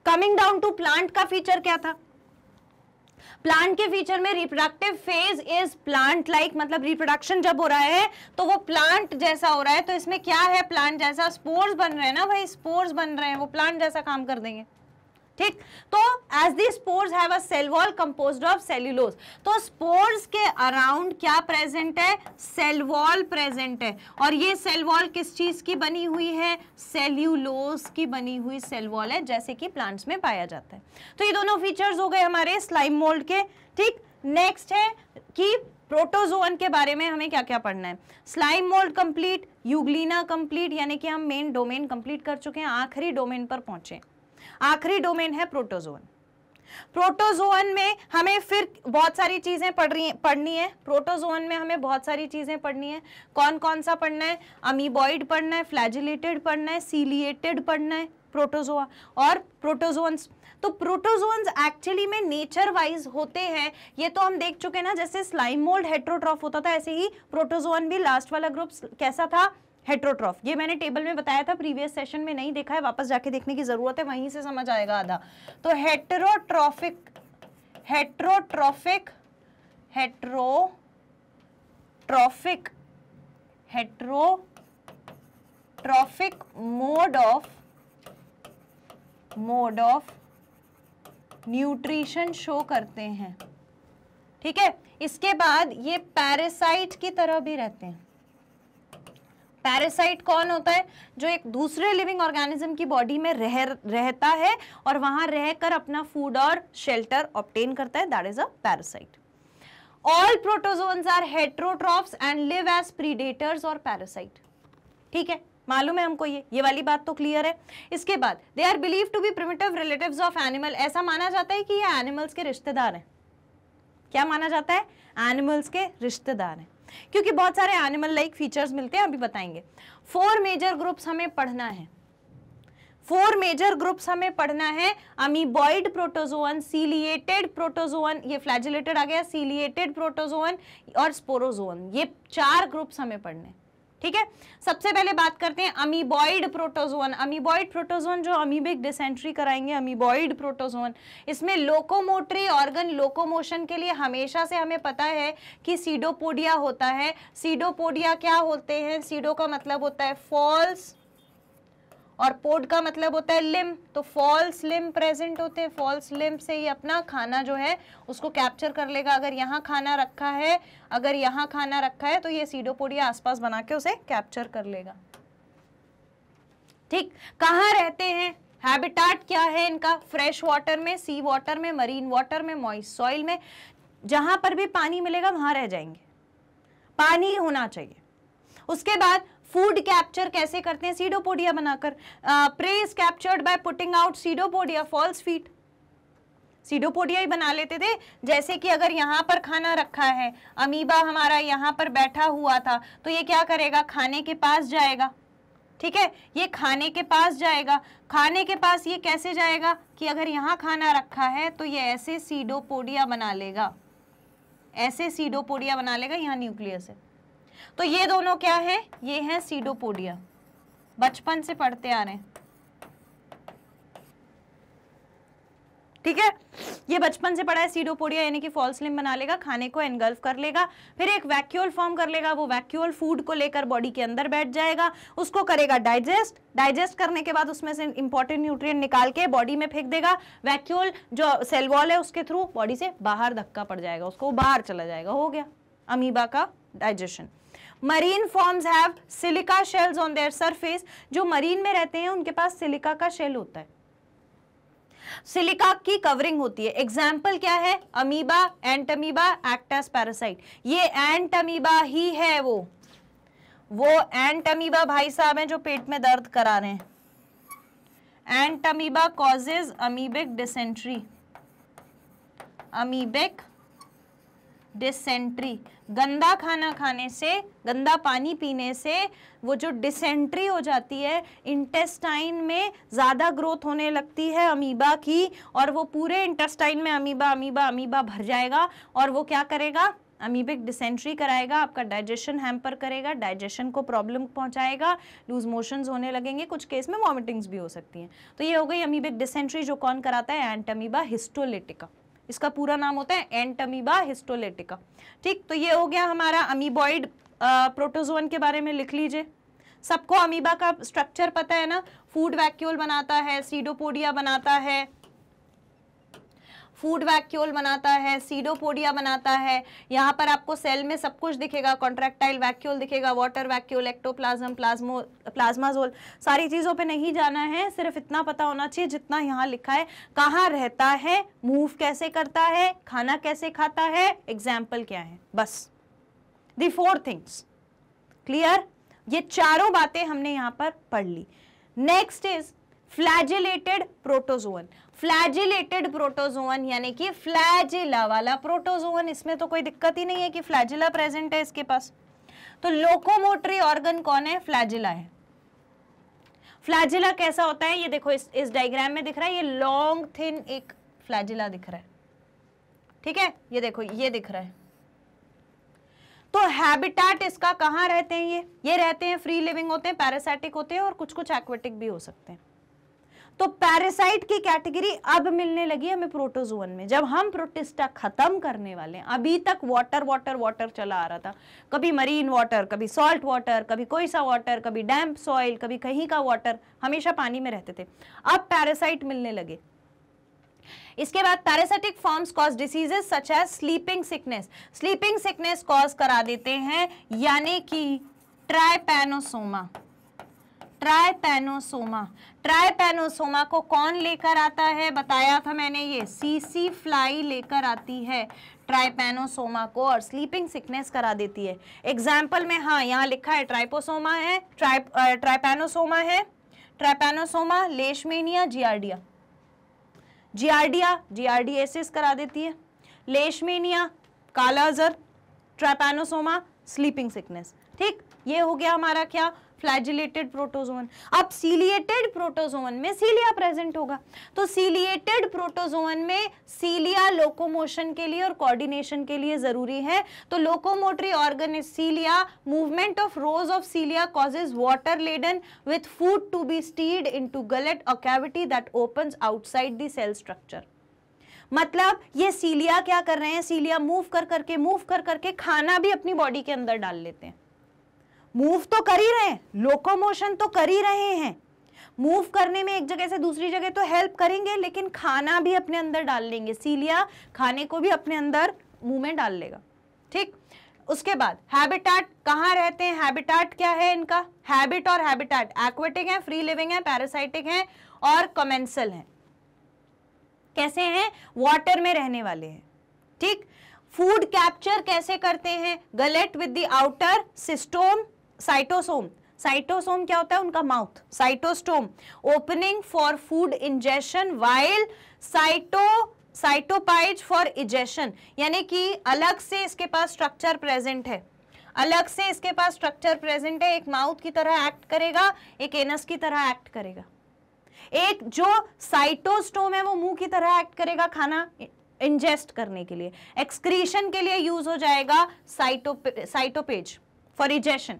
Speaker 1: कमिंग डाउन टू प्लांट का फीचर क्या था प्लांट के फीचर में reproductive phase is plant like मतलब रिप्रोडक्शन जब हो रहा है तो वो प्लांट जैसा हो रहा है तो इसमें क्या है प्लांट जैसा स्पोर्स बन रहे हैं ना भाई स्पोर्स बन रहे हैं वो प्लांट जैसा काम कर देंगे ठीक तो as the spores have a cell wall composed of cellulose तो स्पोर्स के अराउंड क्या प्रेजेंट है सेल वॉल प्रेजेंट है और ये सेल वॉल किस चीज की बनी हुई है सेल्यूलोज की बनी हुई सेल वॉल है जैसे कि प्लांट्स में पाया जाता है तो ये दोनों फीचर्स हो गए हमारे स्लाइम मोल्ड के ठीक नेक्स्ट है कि प्रोटोजोअन के बारे में हमें क्या क्या पढ़ना है slime mould complete Euglena complete यानी कि हम मेन डोमेन कंप्लीट कर चुके हैं आखिरी डोमेन पर पहुंचे आखिरी डोमेन है प्रोटोजोन प्रोटोजोन में हमें फिर बहुत सारी चीज़ें पढ़ रही पढ़नी है प्रोटोजोन में हमें बहुत सारी चीज़ें पढ़नी है कौन कौन सा पढ़ना है अमीबॉइड पढ़ना है फ्लैजिलेटेड पढ़ना है सीलिएटेड पढ़ना है प्रोटोजोआ और प्रोटोजोन्स तो प्रोटोजोन्स एक्चुअली में नेचर वाइज होते हैं ये तो हम देख चुके ना जैसे स्लाइम मोल्ड हेट्रोट्रॉफ होता था ऐसे ही प्रोटोजोन भी लास्ट वाला ग्रुप कैसा था हेट्रोट्रॉफ ये मैंने टेबल में बताया था प्रीवियस सेशन में नहीं देखा है वापस जाके देखने की ज़रूरत है वहीं से समझ आएगा आधा तो heterotrophic heterotrophic heterotrophic heterotrophic mode of mode of nutrition show करते हैं ठीक है इसके बाद ये पैरासाइट की तरह भी रहते हैं पैरासाइट कौन होता है जो एक दूसरे लिविंग ऑर्गेनिज्म की बॉडी में रह रहता है और वहां रहकर अपना फूड और शेल्टर ऑप्टेन करता है that is a parasite all protozoans are heterotrophs and live as predators और पैरासाइट ठीक है मालूम है हमको ये ये वाली बात तो क्लियर है इसके बाद they are believe to be primitive relatives of animal ऐसा माना जाता है कि ये एनिमल्स के रिश्तेदार हैं क्या माना जाता है एनिमल्स के रिश्तेदार हैं क्योंकि बहुत सारे एनिमल लाइक फीचर्स मिलते हैं अभी बताएंगे फोर मेजर ग्रुप्स हमें पढ़ना है फोर मेजर ग्रुप्स हमें पढ़ना है अमीबॉइड प्रोटोजोअन सीलिएटेड प्रोटोजोअन ये फ्लैजिलेटेड आ गया सीलिएटेड प्रोटोजोअन और स्पोरोजोअन ये चार ग्रुप्स हमें पढ़ने हैं ठीक है सबसे पहले बात करते हैं अमीबॉइड प्रोटोजोन अमीबॉइड प्रोटोजोन जो अमीबिक डिसेंट्री कराएंगे अमीबॉइड प्रोटोजोन इसमें लोकोमोटरी ऑर्गन लोकोमोशन के लिए हमेशा से हमें पता है कि सीडोपोडिया होता है सीडोपोडिया क्या होते हैं सीडो का मतलब होता है फॉल्स और पोड का मतलब होता है लिम तो फॉल्स लिम प्रेजेंट होते हैं फॉल्स लिम से ही अपना खाना जो है उसको कैप्चर कर लेगा अगर यहाँ खाना रखा है अगर यहाँ खाना रखा है तो ये सीडोपोडिया आसपास बना के उसे कैप्चर कर लेगा ठीक कहाँ रहते हैं हैबिटाट क्या है इनका फ्रेश वाटर में सी वाटर में मरीन वाटर में मॉइस्ट सॉइल में जहां पर भी पानी मिलेगा वहां रह जाएंगे पानी होना चाहिए उसके बाद फूड कैप्चर कैसे करते हैं सीडोपोडिया बनाकर is captured by putting out pseudopodia false feet pseudopodia ही बना लेते थे जैसे कि अगर यहाँ पर खाना रखा है अमीबा हमारा यहाँ पर बैठा हुआ था तो ये क्या करेगा खाने के पास जाएगा ठीक है ये खाने के पास जाएगा खाने के पास ये कैसे जाएगा कि अगर यहाँ खाना रखा है तो ये ऐसे सीडोपोडिया बना लेगा ऐसे सीडोपोडिया बना लेगा यहाँ न्यूक्लियस है तो ये दोनों क्या है ये है सीडोपोडिया बचपन से पढ़ते आ रहे ठीक है ये बचपन से पढ़ा है सीडोपोडिया यानी कि फॉल्स लिम बना लेगा खाने को एनगल्फ कर लेगा फिर एक वैक्यूल फॉर्म कर लेगा वो वैक्यूल फूड को लेकर बॉडी के अंदर बैठ जाएगा उसको करेगा डाइजेस्ट डाइजेस्ट करने के बाद उसमें से इंपॉर्टेंट न्यूट्रिएंट निकाल के बॉडी में फेंक देगा वैक्यूल जो सेल वॉल है उसके थ्रू बॉडी से बाहर धक्का पड़ जाएगा उसको बाहर चला जाएगा हो गया अमीबा का digestion marine forms have silica shells on their surface जो मरीन में रहते हैं उनके पास सिलिका का शेल होता है सिलिका की कवरिंग होती है एग्जाम्पल क्या है अमीबा एंटमीबा एक्टस एक्टास पैरासाइट ये एंटमीबा ही है वो वो एंटमीबा भाई साहब हैं जो पेट में दर्द करा रहे हैं Entamoeba causes amoebic dysentery amoebic dysentery गंदा खाना खाने से गंदा पानी पीने से वो जो डिसेंट्री हो जाती है इंटेस्टाइन में ज़्यादा ग्रोथ होने लगती है अमीबा की और वो पूरे इंटेस्टाइन में अमीबा अमीबा अमीबा भर जाएगा और वो क्या करेगा अमीबिक डिसेंट्री कराएगा आपका डाइजेशन हैम्पर करेगा डाइजेशन को प्रॉब्लम पहुंचाएगा लूज मोशंस होने लगेंगे कुछ केस में वॉमिटिंग्स भी हो सकती हैं तो ये हो गई अमीबिक डिसेंट्री जो कौन कराता है एंटमीबा हिस्टोलिटिका इसका पूरा नाम होता है एंटमीबा हिस्टोलेटिका ठीक तो ये हो गया हमारा अमीबॉइड प्रोटोजोन के बारे में लिख लीजिए सबको अमीबा का स्ट्रक्चर पता है ना फूड वैक्यूल बनाता है सीडोपोडिया बनाता है फूड वैक्यूल बनाता है सीडोपोडिया बनाता है यहाँ पर आपको सेल में सब कुछ दिखेगा कॉन्ट्रेक्टाइल वैक्यूल दिखेगा water vacuole ectoplasm plasmo plasmasol सारी चीज़ों पे नहीं जाना है सिर्फ इतना पता होना चाहिए जितना यहाँ लिखा है कहाँ रहता है मूव कैसे करता है खाना कैसे खाता है एग्जाम्पल क्या है बस दी फोर थिंग्स क्लियर ये चारों बातें हमने यहाँ पर पढ़ ली next is flagellated protozoan flagellated protozoan यानी कि फ्लैजिला वाला प्रोटोजोअन इसमें तो कोई दिक्कत ही नहीं है कि फ्लैजिला प्रेजेंट है इसके पास तो लोकोमोटरी ऑर्गन कौन है फ्लैजिला है फ्लैजिला कैसा होता है ये देखो इस इस डायग्राम में दिख रहा है ये लॉन्ग थिन एक फ्लैजिला दिख रहा है ठीक है ये देखो ये दिख रहा है तो हैबिटेट इसका कहाँ रहते हैं ये ये रहते हैं फ्री लिविंग होते हैं पैरासाइटिक होते हैं और कुछ कुछ एक्वेटिक भी हो सकते हैं तो पैरासाइट की कैटेगरी अब मिलने लगी हमें प्रोटोजुअन में जब हम प्रोटिस्टा खत्म करने वाले हैं अभी तक वाटर वाटर वाटर चला आ रहा था कभी मरीन वाटर कभी सॉल्ट वाटर कभी कोई सा वाटर कभी डैम्प सॉइल कभी कहीं का वाटर हमेशा पानी में रहते थे अब पैरासाइट मिलने लगे इसके बाद parasitic forms cause diseases such as sleeping sickness sleeping sickness cause करा देते हैं यानी कि ट्राइपेनोसोमा ट्राईपेनोसोमा ट्राइपेनोसोमा को कौन लेकर आता है बताया था मैंने ये सीसी फ्लाई लेकर आती है ट्राइपेनोसोमा को और स्लीपिंग सिकनेस करा देती है एग्जाम्पल में हाँ यहाँ लिखा है ट्राइपोसोमा है ट्राइप ट्राइपेनोसोमा है Trypanosoma Leishmania Giardia Giardia giardiasis करा देती है Leishmania kala azar Trypanosoma sleeping sickness ठीक ये हो गया हमारा क्या फ्लैजिलेटेड प्रोटोजोन अब सीलिएटेड प्रोटोजोन में सीलिया प्रेजेंट होगा तो सीलिएटेड प्रोटोजोन में सीलिया लोकोमोशन के लिए और कोऑर्डिनेशन के लिए जरूरी है तो locomotory organ is cilia movement of rows of cilia causes water laden with food to be steered to gullet और cavity that open outside the cell structure मतलब ये सीलिया क्या कर रहे हैं सीलिया मूव कर करके मूव कर करके खाना भी अपनी बॉडी के अंदर डाल लेते हैं मूव तो कर ही रहे हैं लोकोमोशन तो कर ही रहे हैं मूव करने में एक जगह से दूसरी जगह तो हेल्प करेंगे लेकिन खाना भी अपने अंदर डाल लेंगे सीलिया खाने को भी अपने अंदर मुंह में डाल लेगा ठीक उसके बाद हैबिटाट कहाँ रहते हैं हैबिटाट क्या है इनका हैबिट और हैबिटाट एक्वेटिक है फ्री लिविंग है पैरासाइटिक है और कमेंसल है कैसे हैं वाटर में रहने वाले हैं ठीक फूड कैप्चर कैसे करते हैं gullet with the outer cytostome cytosome cytosome क्या होता है उनका mouth cytostome opening for food ingestion while साइटो साइटोपाइज फॉर इजेशन यानी कि अलग से इसके पास स्ट्रक्चर प्रेजेंट है अलग से इसके पास स्ट्रक्चर प्रेजेंट है एक माउथ की तरह एक्ट करेगा एक एनस की तरह एक्ट करेगा एक जो साइटोस्टोम है वो मुंह की तरह एक्ट करेगा खाना इंजेस्ट करने के लिए एक्सक्रीशन के लिए यूज हो जाएगा साइटो साइटोपेज फॉर इजेशन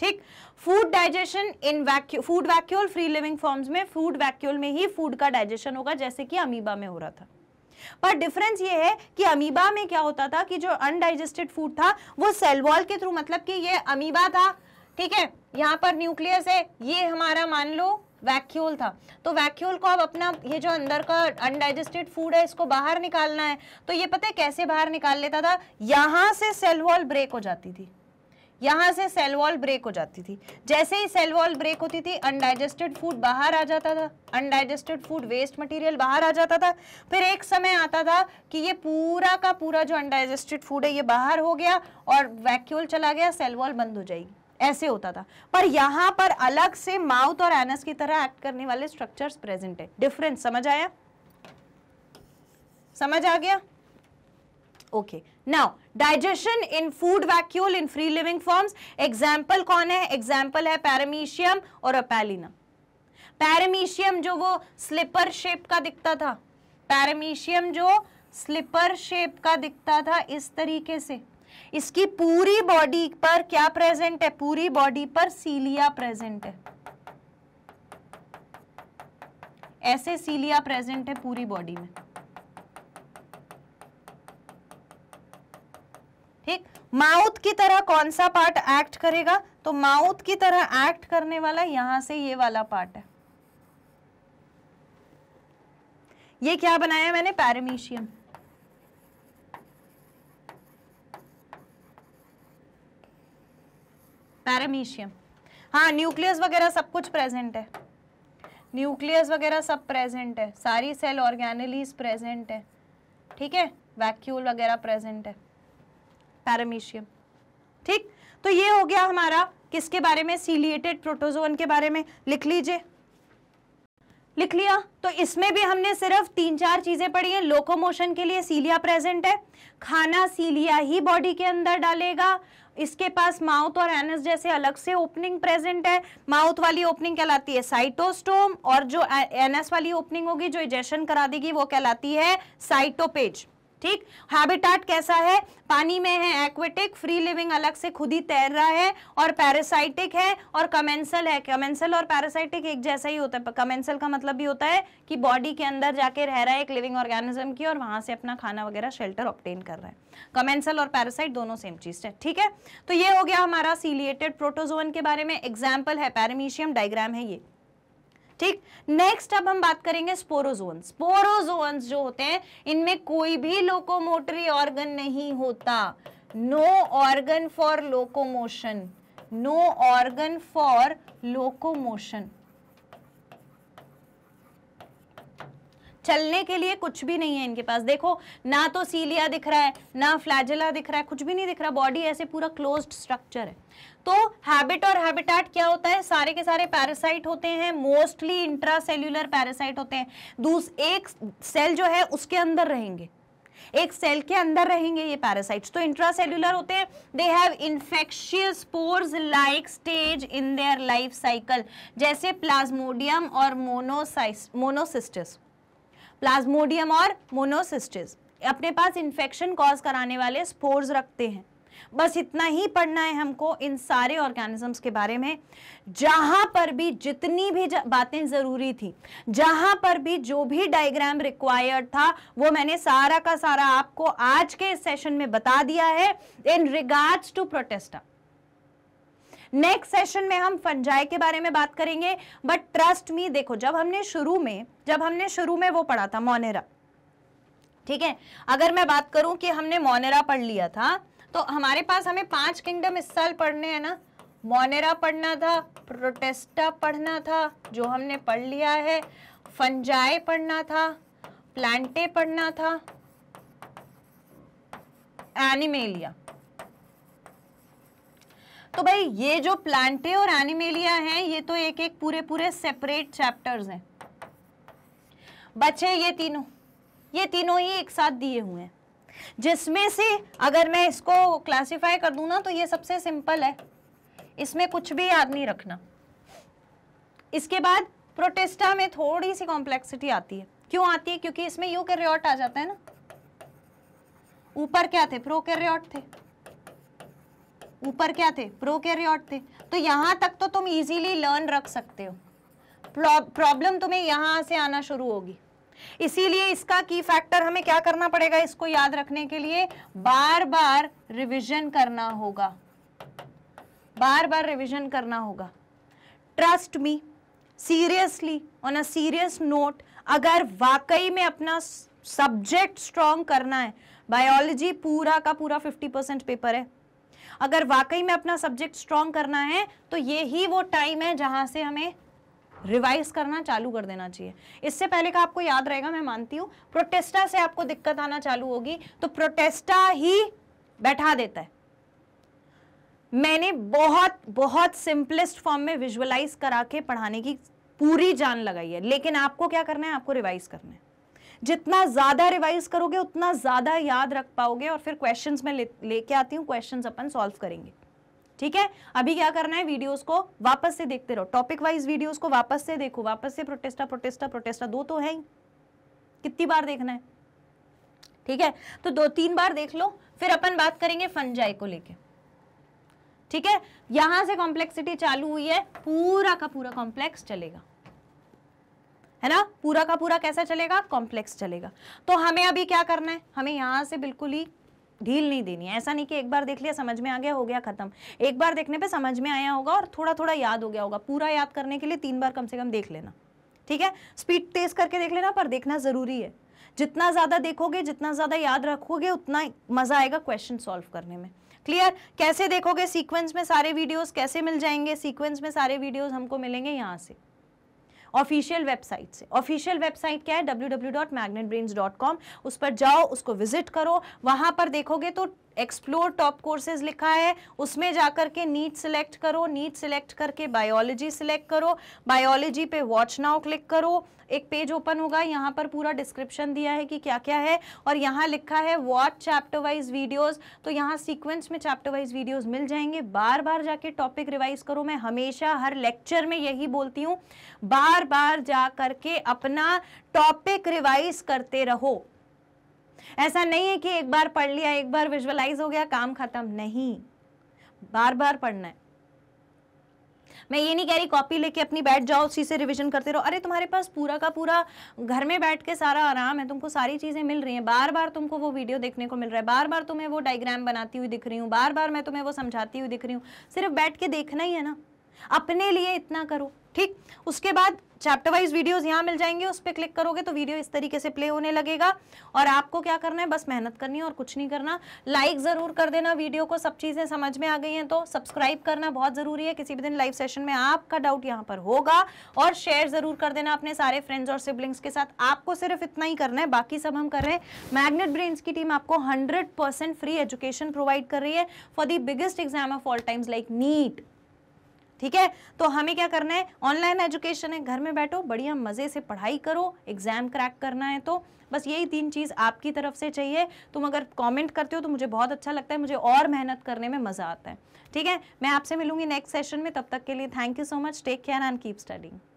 Speaker 1: ठीक फूड डाइजेशन इन वैक्यू food vacuole free living forms में फूड वैक्यूल में ही फूड का डाइजेशन होगा जैसे कि अमीबा में हो रहा था पर डिफरेंस ये है कि अमीबा में क्या होता था कि जो अनडाइजेस्टेड फूड था वो सेल वॉल के थ्रू मतलब कि ये अमीबा था ठीक है यहाँ पर न्यूक्लियस है ये हमारा मान लो वैक्यूल था तो वैक्यूल को अब अपना ये जो अंदर का अनडाइजेस्टेड फूड है इसको बाहर निकालना है तो ये पता है कैसे बाहर निकाल लेता था यहाँ से सेल वॉल ब्रेक हो जाती थी यहाँ से सेल वॉल ब्रेक हो जाती थी जैसे ही सेल वॉल ब्रेक होती थी अनडाइजेस्टेड फूड बाहर आ जाता था अनडाइजेस्टेड फूड वेस्ट मटेरियल बाहर आ जाता था फिर एक समय आता था कि ये पूरा का पूरा जो अनडाइजेस्टेड फूड है ये बाहर हो गया और वैक्यूल चला गया सेल वॉल बंद हो जाएगी ऐसे होता था पर यहाँ पर अलग से माउथ और एनस की तरह एक्ट करने वाले स्ट्रक्चर प्रेजेंट है डिफरेंस समझ आया समझ आ गया okay okay. Now digestion in food vacuole in free living forms example कौन है एग्जाम्पल है पैरामीशियम और अपैलिना पैरामीशियम जो वो स्लिपर शेप का दिखता था पैरामीशियम जो स्लिपर शेप का दिखता था इस तरीके से इसकी पूरी बॉडी पर क्या प्रेजेंट है पूरी बॉडी पर सीलिया प्रेजेंट है ऐसे सीलिया प्रेजेंट है पूरी बॉडी में माउथ की तरह कौन सा पार्ट एक्ट करेगा तो माउथ की तरह एक्ट करने वाला यहां से ये वाला पार्ट है ये क्या बनाया मैंने पैरामीशियम पैरामीशियम हाँ न्यूक्लियस वगैरह सब कुछ प्रेजेंट है न्यूक्लियस वगैरह सब प्रेजेंट है सारी सेल ऑर्गेनलीज प्रेजेंट है ठीक है वैक्यूल वगैरह प्रेजेंट है पैरामीशियम ठीक तो ये हो गया हमारा किसके बारे में सीलिएटेड प्रोटोजोन के बारे में लिख लीजिए लिख लिया तो इसमें भी हमने सिर्फ तीन चार चीज़ें पढ़ी हैं लोकोमोशन के लिए सीलिया प्रेजेंट है खाना सीलिया ही बॉडी के अंदर डालेगा इसके पास माउथ और एनस जैसे अलग से ओपनिंग प्रेजेंट है माउथ वाली ओपनिंग कहलाती है साइटोस्टोम और जो एनस वाली ओपनिंग होगी जो इजेशन करा देगी वो कहलाती है साइटोपेज ठीक हैबिटाट कैसा है पानी में है एक्वेटिक फ्री लिविंग अलग से खुद ही तैर रहा है और पैरासाइटिक है और कमेंसल है कमेंसल और पैरासाइटिक एक जैसा ही होता है कमेंसल का मतलब भी होता है कि बॉडी के अंदर जाके रह रहा है एक लिविंग ऑर्गेनिज्म की और वहां से अपना खाना वगैरह शेल्टर ऑप्टेन कर रहा है कमेंसल और पैरासाइट दोनों सेम चीज है ठीक है तो ये हो गया हमारा सीलिएटेड प्रोटोजोन के बारे में एग्जाम्पल है पैरामीशियम डायग्राम है ये ठीक नेक्स्ट अब हम बात करेंगे स्पोरोजोन स्पोरोजोन जो होते हैं इनमें कोई भी लोकोमोटरी ऑर्गन नहीं होता no organ for locomotion no organ for locomotion चलने के लिए कुछ भी नहीं है इनके पास देखो ना तो सीलिया दिख रहा है ना फ्लैजला दिख रहा है कुछ भी नहीं दिख रहा बॉडी ऐसे पूरा क्लोज्ड स्ट्रक्चर है तो हैबिट और हैबिटेट क्या होता है सारे के सारे पैरासाइट होते हैं मोस्टली इंट्रासेल्यूलर पैरासाइट होते हैं दूस एक सेल जो है उसके अंदर रहेंगे एक सेल के अंदर रहेंगे ये पैरासाइट्स तो इंट्रासेल्यूलर होते हैं they have infectious spores like stage in their life cycle जैसे प्लाज्मोडियम और मोनोसाइस मोनोसिस्टिस प्लाज्मोडियम और मोनोसिस्टिस अपने पास इन्फेक्शन कॉज कराने वाले स्पोर्स रखते हैं बस इतना ही पढ़ना है हमको इन सारे ऑर्गेनिजम्स के बारे में जहां पर भी जितनी भी बातें ज़रूरी थी जहां पर भी जो भी डायग्राम रिक्वायर्ड था वो मैंने सारा का सारा आपको आज के सेशन में बता दिया है in regards to protista next session में हम फंजाई के बारे में बात करेंगे बट ट्रस्ट मी देखो जब हमने शुरू में जब हमने शुरू में वो पढ़ा था मोनेरा ठीक है अगर मैं बात करूं कि हमने मोनेरा पढ़ लिया था तो हमारे पास हमें पांच किंगडम इस साल पढ़ने हैं ना मोनेरा पढ़ना था प्रोटेस्टा पढ़ना था जो हमने पढ़ लिया है फंजाए पढ़ना था प्लांटे पढ़ना था एनिमेलिया तो भाई ये जो प्लांटे और एनिमेलिया हैं ये तो एक एक पूरे पूरे सेपरेट चैप्टर्स हैं बचे ये तीनों ये तीनों ही एक साथ दिए हुए हैं जिसमें से अगर मैं इसको क्लासिफाई कर दू ना तो ये सबसे सिंपल है इसमें कुछ भी याद नहीं रखना इसके बाद प्रोटेस्टा में थोड़ी सी कॉम्प्लेक्सिटी आती है क्यों आती है क्योंकि इसमें यू कैरियोट आ जाता है ना ऊपर क्या थे प्रो कैरियोट थे ऊपर क्या थे प्रो कैरियोट थे तो यहां तक तो तुम इजीली लर्न रख सकते हो प्रॉब्लम तुम्हें यहां से आना शुरू होगी इसीलिए इसका की फैक्टर हमें क्या करना पड़ेगा इसको याद रखने के लिए बार बार रिविजन करना होगा बार बार रिविजन करना होगा trust me seriously on a serious note अगर वाकई में अपना सब्जेक्ट स्ट्रॉन्ग करना है बायोलॉजी पूरा का पूरा 50 परसेंट पेपर है अगर वाकई में अपना सब्जेक्ट स्ट्रॉन्ग करना है तो ये ही वो टाइम है जहां से हमें रिवाइज करना चालू कर देना चाहिए इससे पहले का आपको याद रहेगा मैं मानती हूँ प्रोटेस्टा से आपको दिक्कत आना चालू होगी तो प्रोटेस्टा ही बैठा देता है मैंने बहुत बहुत सिंपलेस्ट फॉर्म में विजुअलाइज करा के पढ़ाने की पूरी जान लगाई है लेकिन आपको क्या करना है आपको रिवाइज करना है जितना ज़्यादा रिवाइज करोगे उतना ज़्यादा याद रख पाओगे और फिर क्वेश्चंस में लेके ले आती हूँ क्वेश्चंस अपन सॉल्व करेंगे ठीक है अभी क्या करना है वीडियोस को वापस से देखते रहो टॉपिक वाइज वीडियोस को वापस से देखो वापस से प्रोटेस्टा प्रोटेस्टा प्रोटेस्टा दो तो है ही कितनी बार देखना है ठीक है तो दो तीन बार देख लो फिर अपन बात करेंगे फंजाई को लेके ठीक है यहां से कॉम्प्लेक्सिटी चालू हुई है पूरा का पूरा कॉम्प्लेक्स चलेगा है ना पूरा का पूरा कैसा चलेगा कॉम्प्लेक्स चलेगा तो हमें अभी क्या करना है हमें यहां से बिल्कुल ही ढील नहीं देनी है ऐसा नहीं कि एक बार देख लिया समझ में आ गया हो गया खत्म एक बार देखने पे समझ में आया होगा और थोड़ा थोड़ा याद हो गया होगा पूरा याद करने के लिए तीन बार कम से कम देख लेना ठीक है स्पीड तेज करके देख लेना पर देखना ज़रूरी है जितना ज़्यादा देखोगे जितना ज़्यादा याद रखोगे उतना मज़ा आएगा क्वेश्चन सॉल्व करने में क्लियर कैसे देखोगे सीक्वेंस में सारे वीडियोस कैसे मिल जाएंगे सीक्वेंस में सारे वीडियोस हमको मिलेंगे यहाँ से ऑफिशियल वेबसाइट से ऑफिशियल वेबसाइट क्या है डब्ल्यू उस पर जाओ उसको विजिट करो वहाँ पर देखोगे तो एक्सप्लोर टॉप कोर्सेज लिखा है उसमें जाकर के नीट सिलेक्ट करो नीट सिलेक्ट करके बायोलॉजी सिलेक्ट करो बायोलॉजी पे वॉच नाउ क्लिक करो एक पेज ओपन होगा यहाँ पर पूरा डिस्क्रिप्शन दिया है कि क्या क्या है और यहाँ लिखा है वॉच चैप्टर वाइज वीडियोस तो यहाँ सीक्वेंस में चैप्टर वाइज वीडियोस मिल जाएंगे बार बार जाके टॉपिक रिवाइज करो मैं हमेशा हर लेक्चर में यही बोलती हूँ बार बार जा करके अपना टॉपिक रिवाइज करते रहो ऐसा नहीं है कि एक बार पढ़ लिया एक बार विजुअलाइज हो गया काम खत्म नहीं बार बार पढ़ना है मैं ये नहीं कह रही कॉपी लेके अपनी बैठ जाओ उसी से रिवीजन करते रहो अरे तुम्हारे पास पूरा का पूरा घर में बैठ के सारा आराम है तुमको सारी चीज़ें मिल रही हैं बार बार तुमको वो वीडियो देखने को मिल रहा है बार बार तुम्हें वो डायग्राम बनाती हुई दिख रही हूँ बार बार मैं तुम्हें वो समझाती हुई दिख रही हूँ सिर्फ बैठ के देखना ही है ना अपने लिए इतना करो ठीक उसके बाद चैप्टर वाइज वीडियोस यहाँ मिल जाएंगे उस पर क्लिक करोगे तो वीडियो इस तरीके से प्ले होने लगेगा और आपको क्या करना है बस मेहनत करनी है और कुछ नहीं करना लाइक ज़रूर कर देना वीडियो को सब चीज़ें समझ में आ गई हैं तो सब्सक्राइब करना बहुत ज़रूरी है किसी भी दिन लाइव सेशन में आपका डाउट यहाँ पर होगा और शेयर ज़रूर कर देना अपने सारे फ्रेंड्स और सिबलिंग्स के साथ आपको सिर्फ इतना ही करना है बाकी सब हम कर रहे हैं मैग्नेट ब्रेन्स की टीम आपको हंड्रेड फ्री एजुकेशन प्रोवाइड कर रही है for the biggest exam of all times like NEET ठीक है तो हमें क्या करना है ऑनलाइन एजुकेशन है घर में बैठो बढ़िया मज़े से पढ़ाई करो एग्जाम क्रैक करना है तो बस यही तीन चीज़ आपकी तरफ से चाहिए तुम अगर कमेंट करते हो तो मुझे बहुत अच्छा लगता है मुझे और मेहनत करने में मज़ा आता है ठीक है मैं आपसे मिलूंगी नेक्स्ट सेशन में तब तक के लिए thank you so much take care and keep studying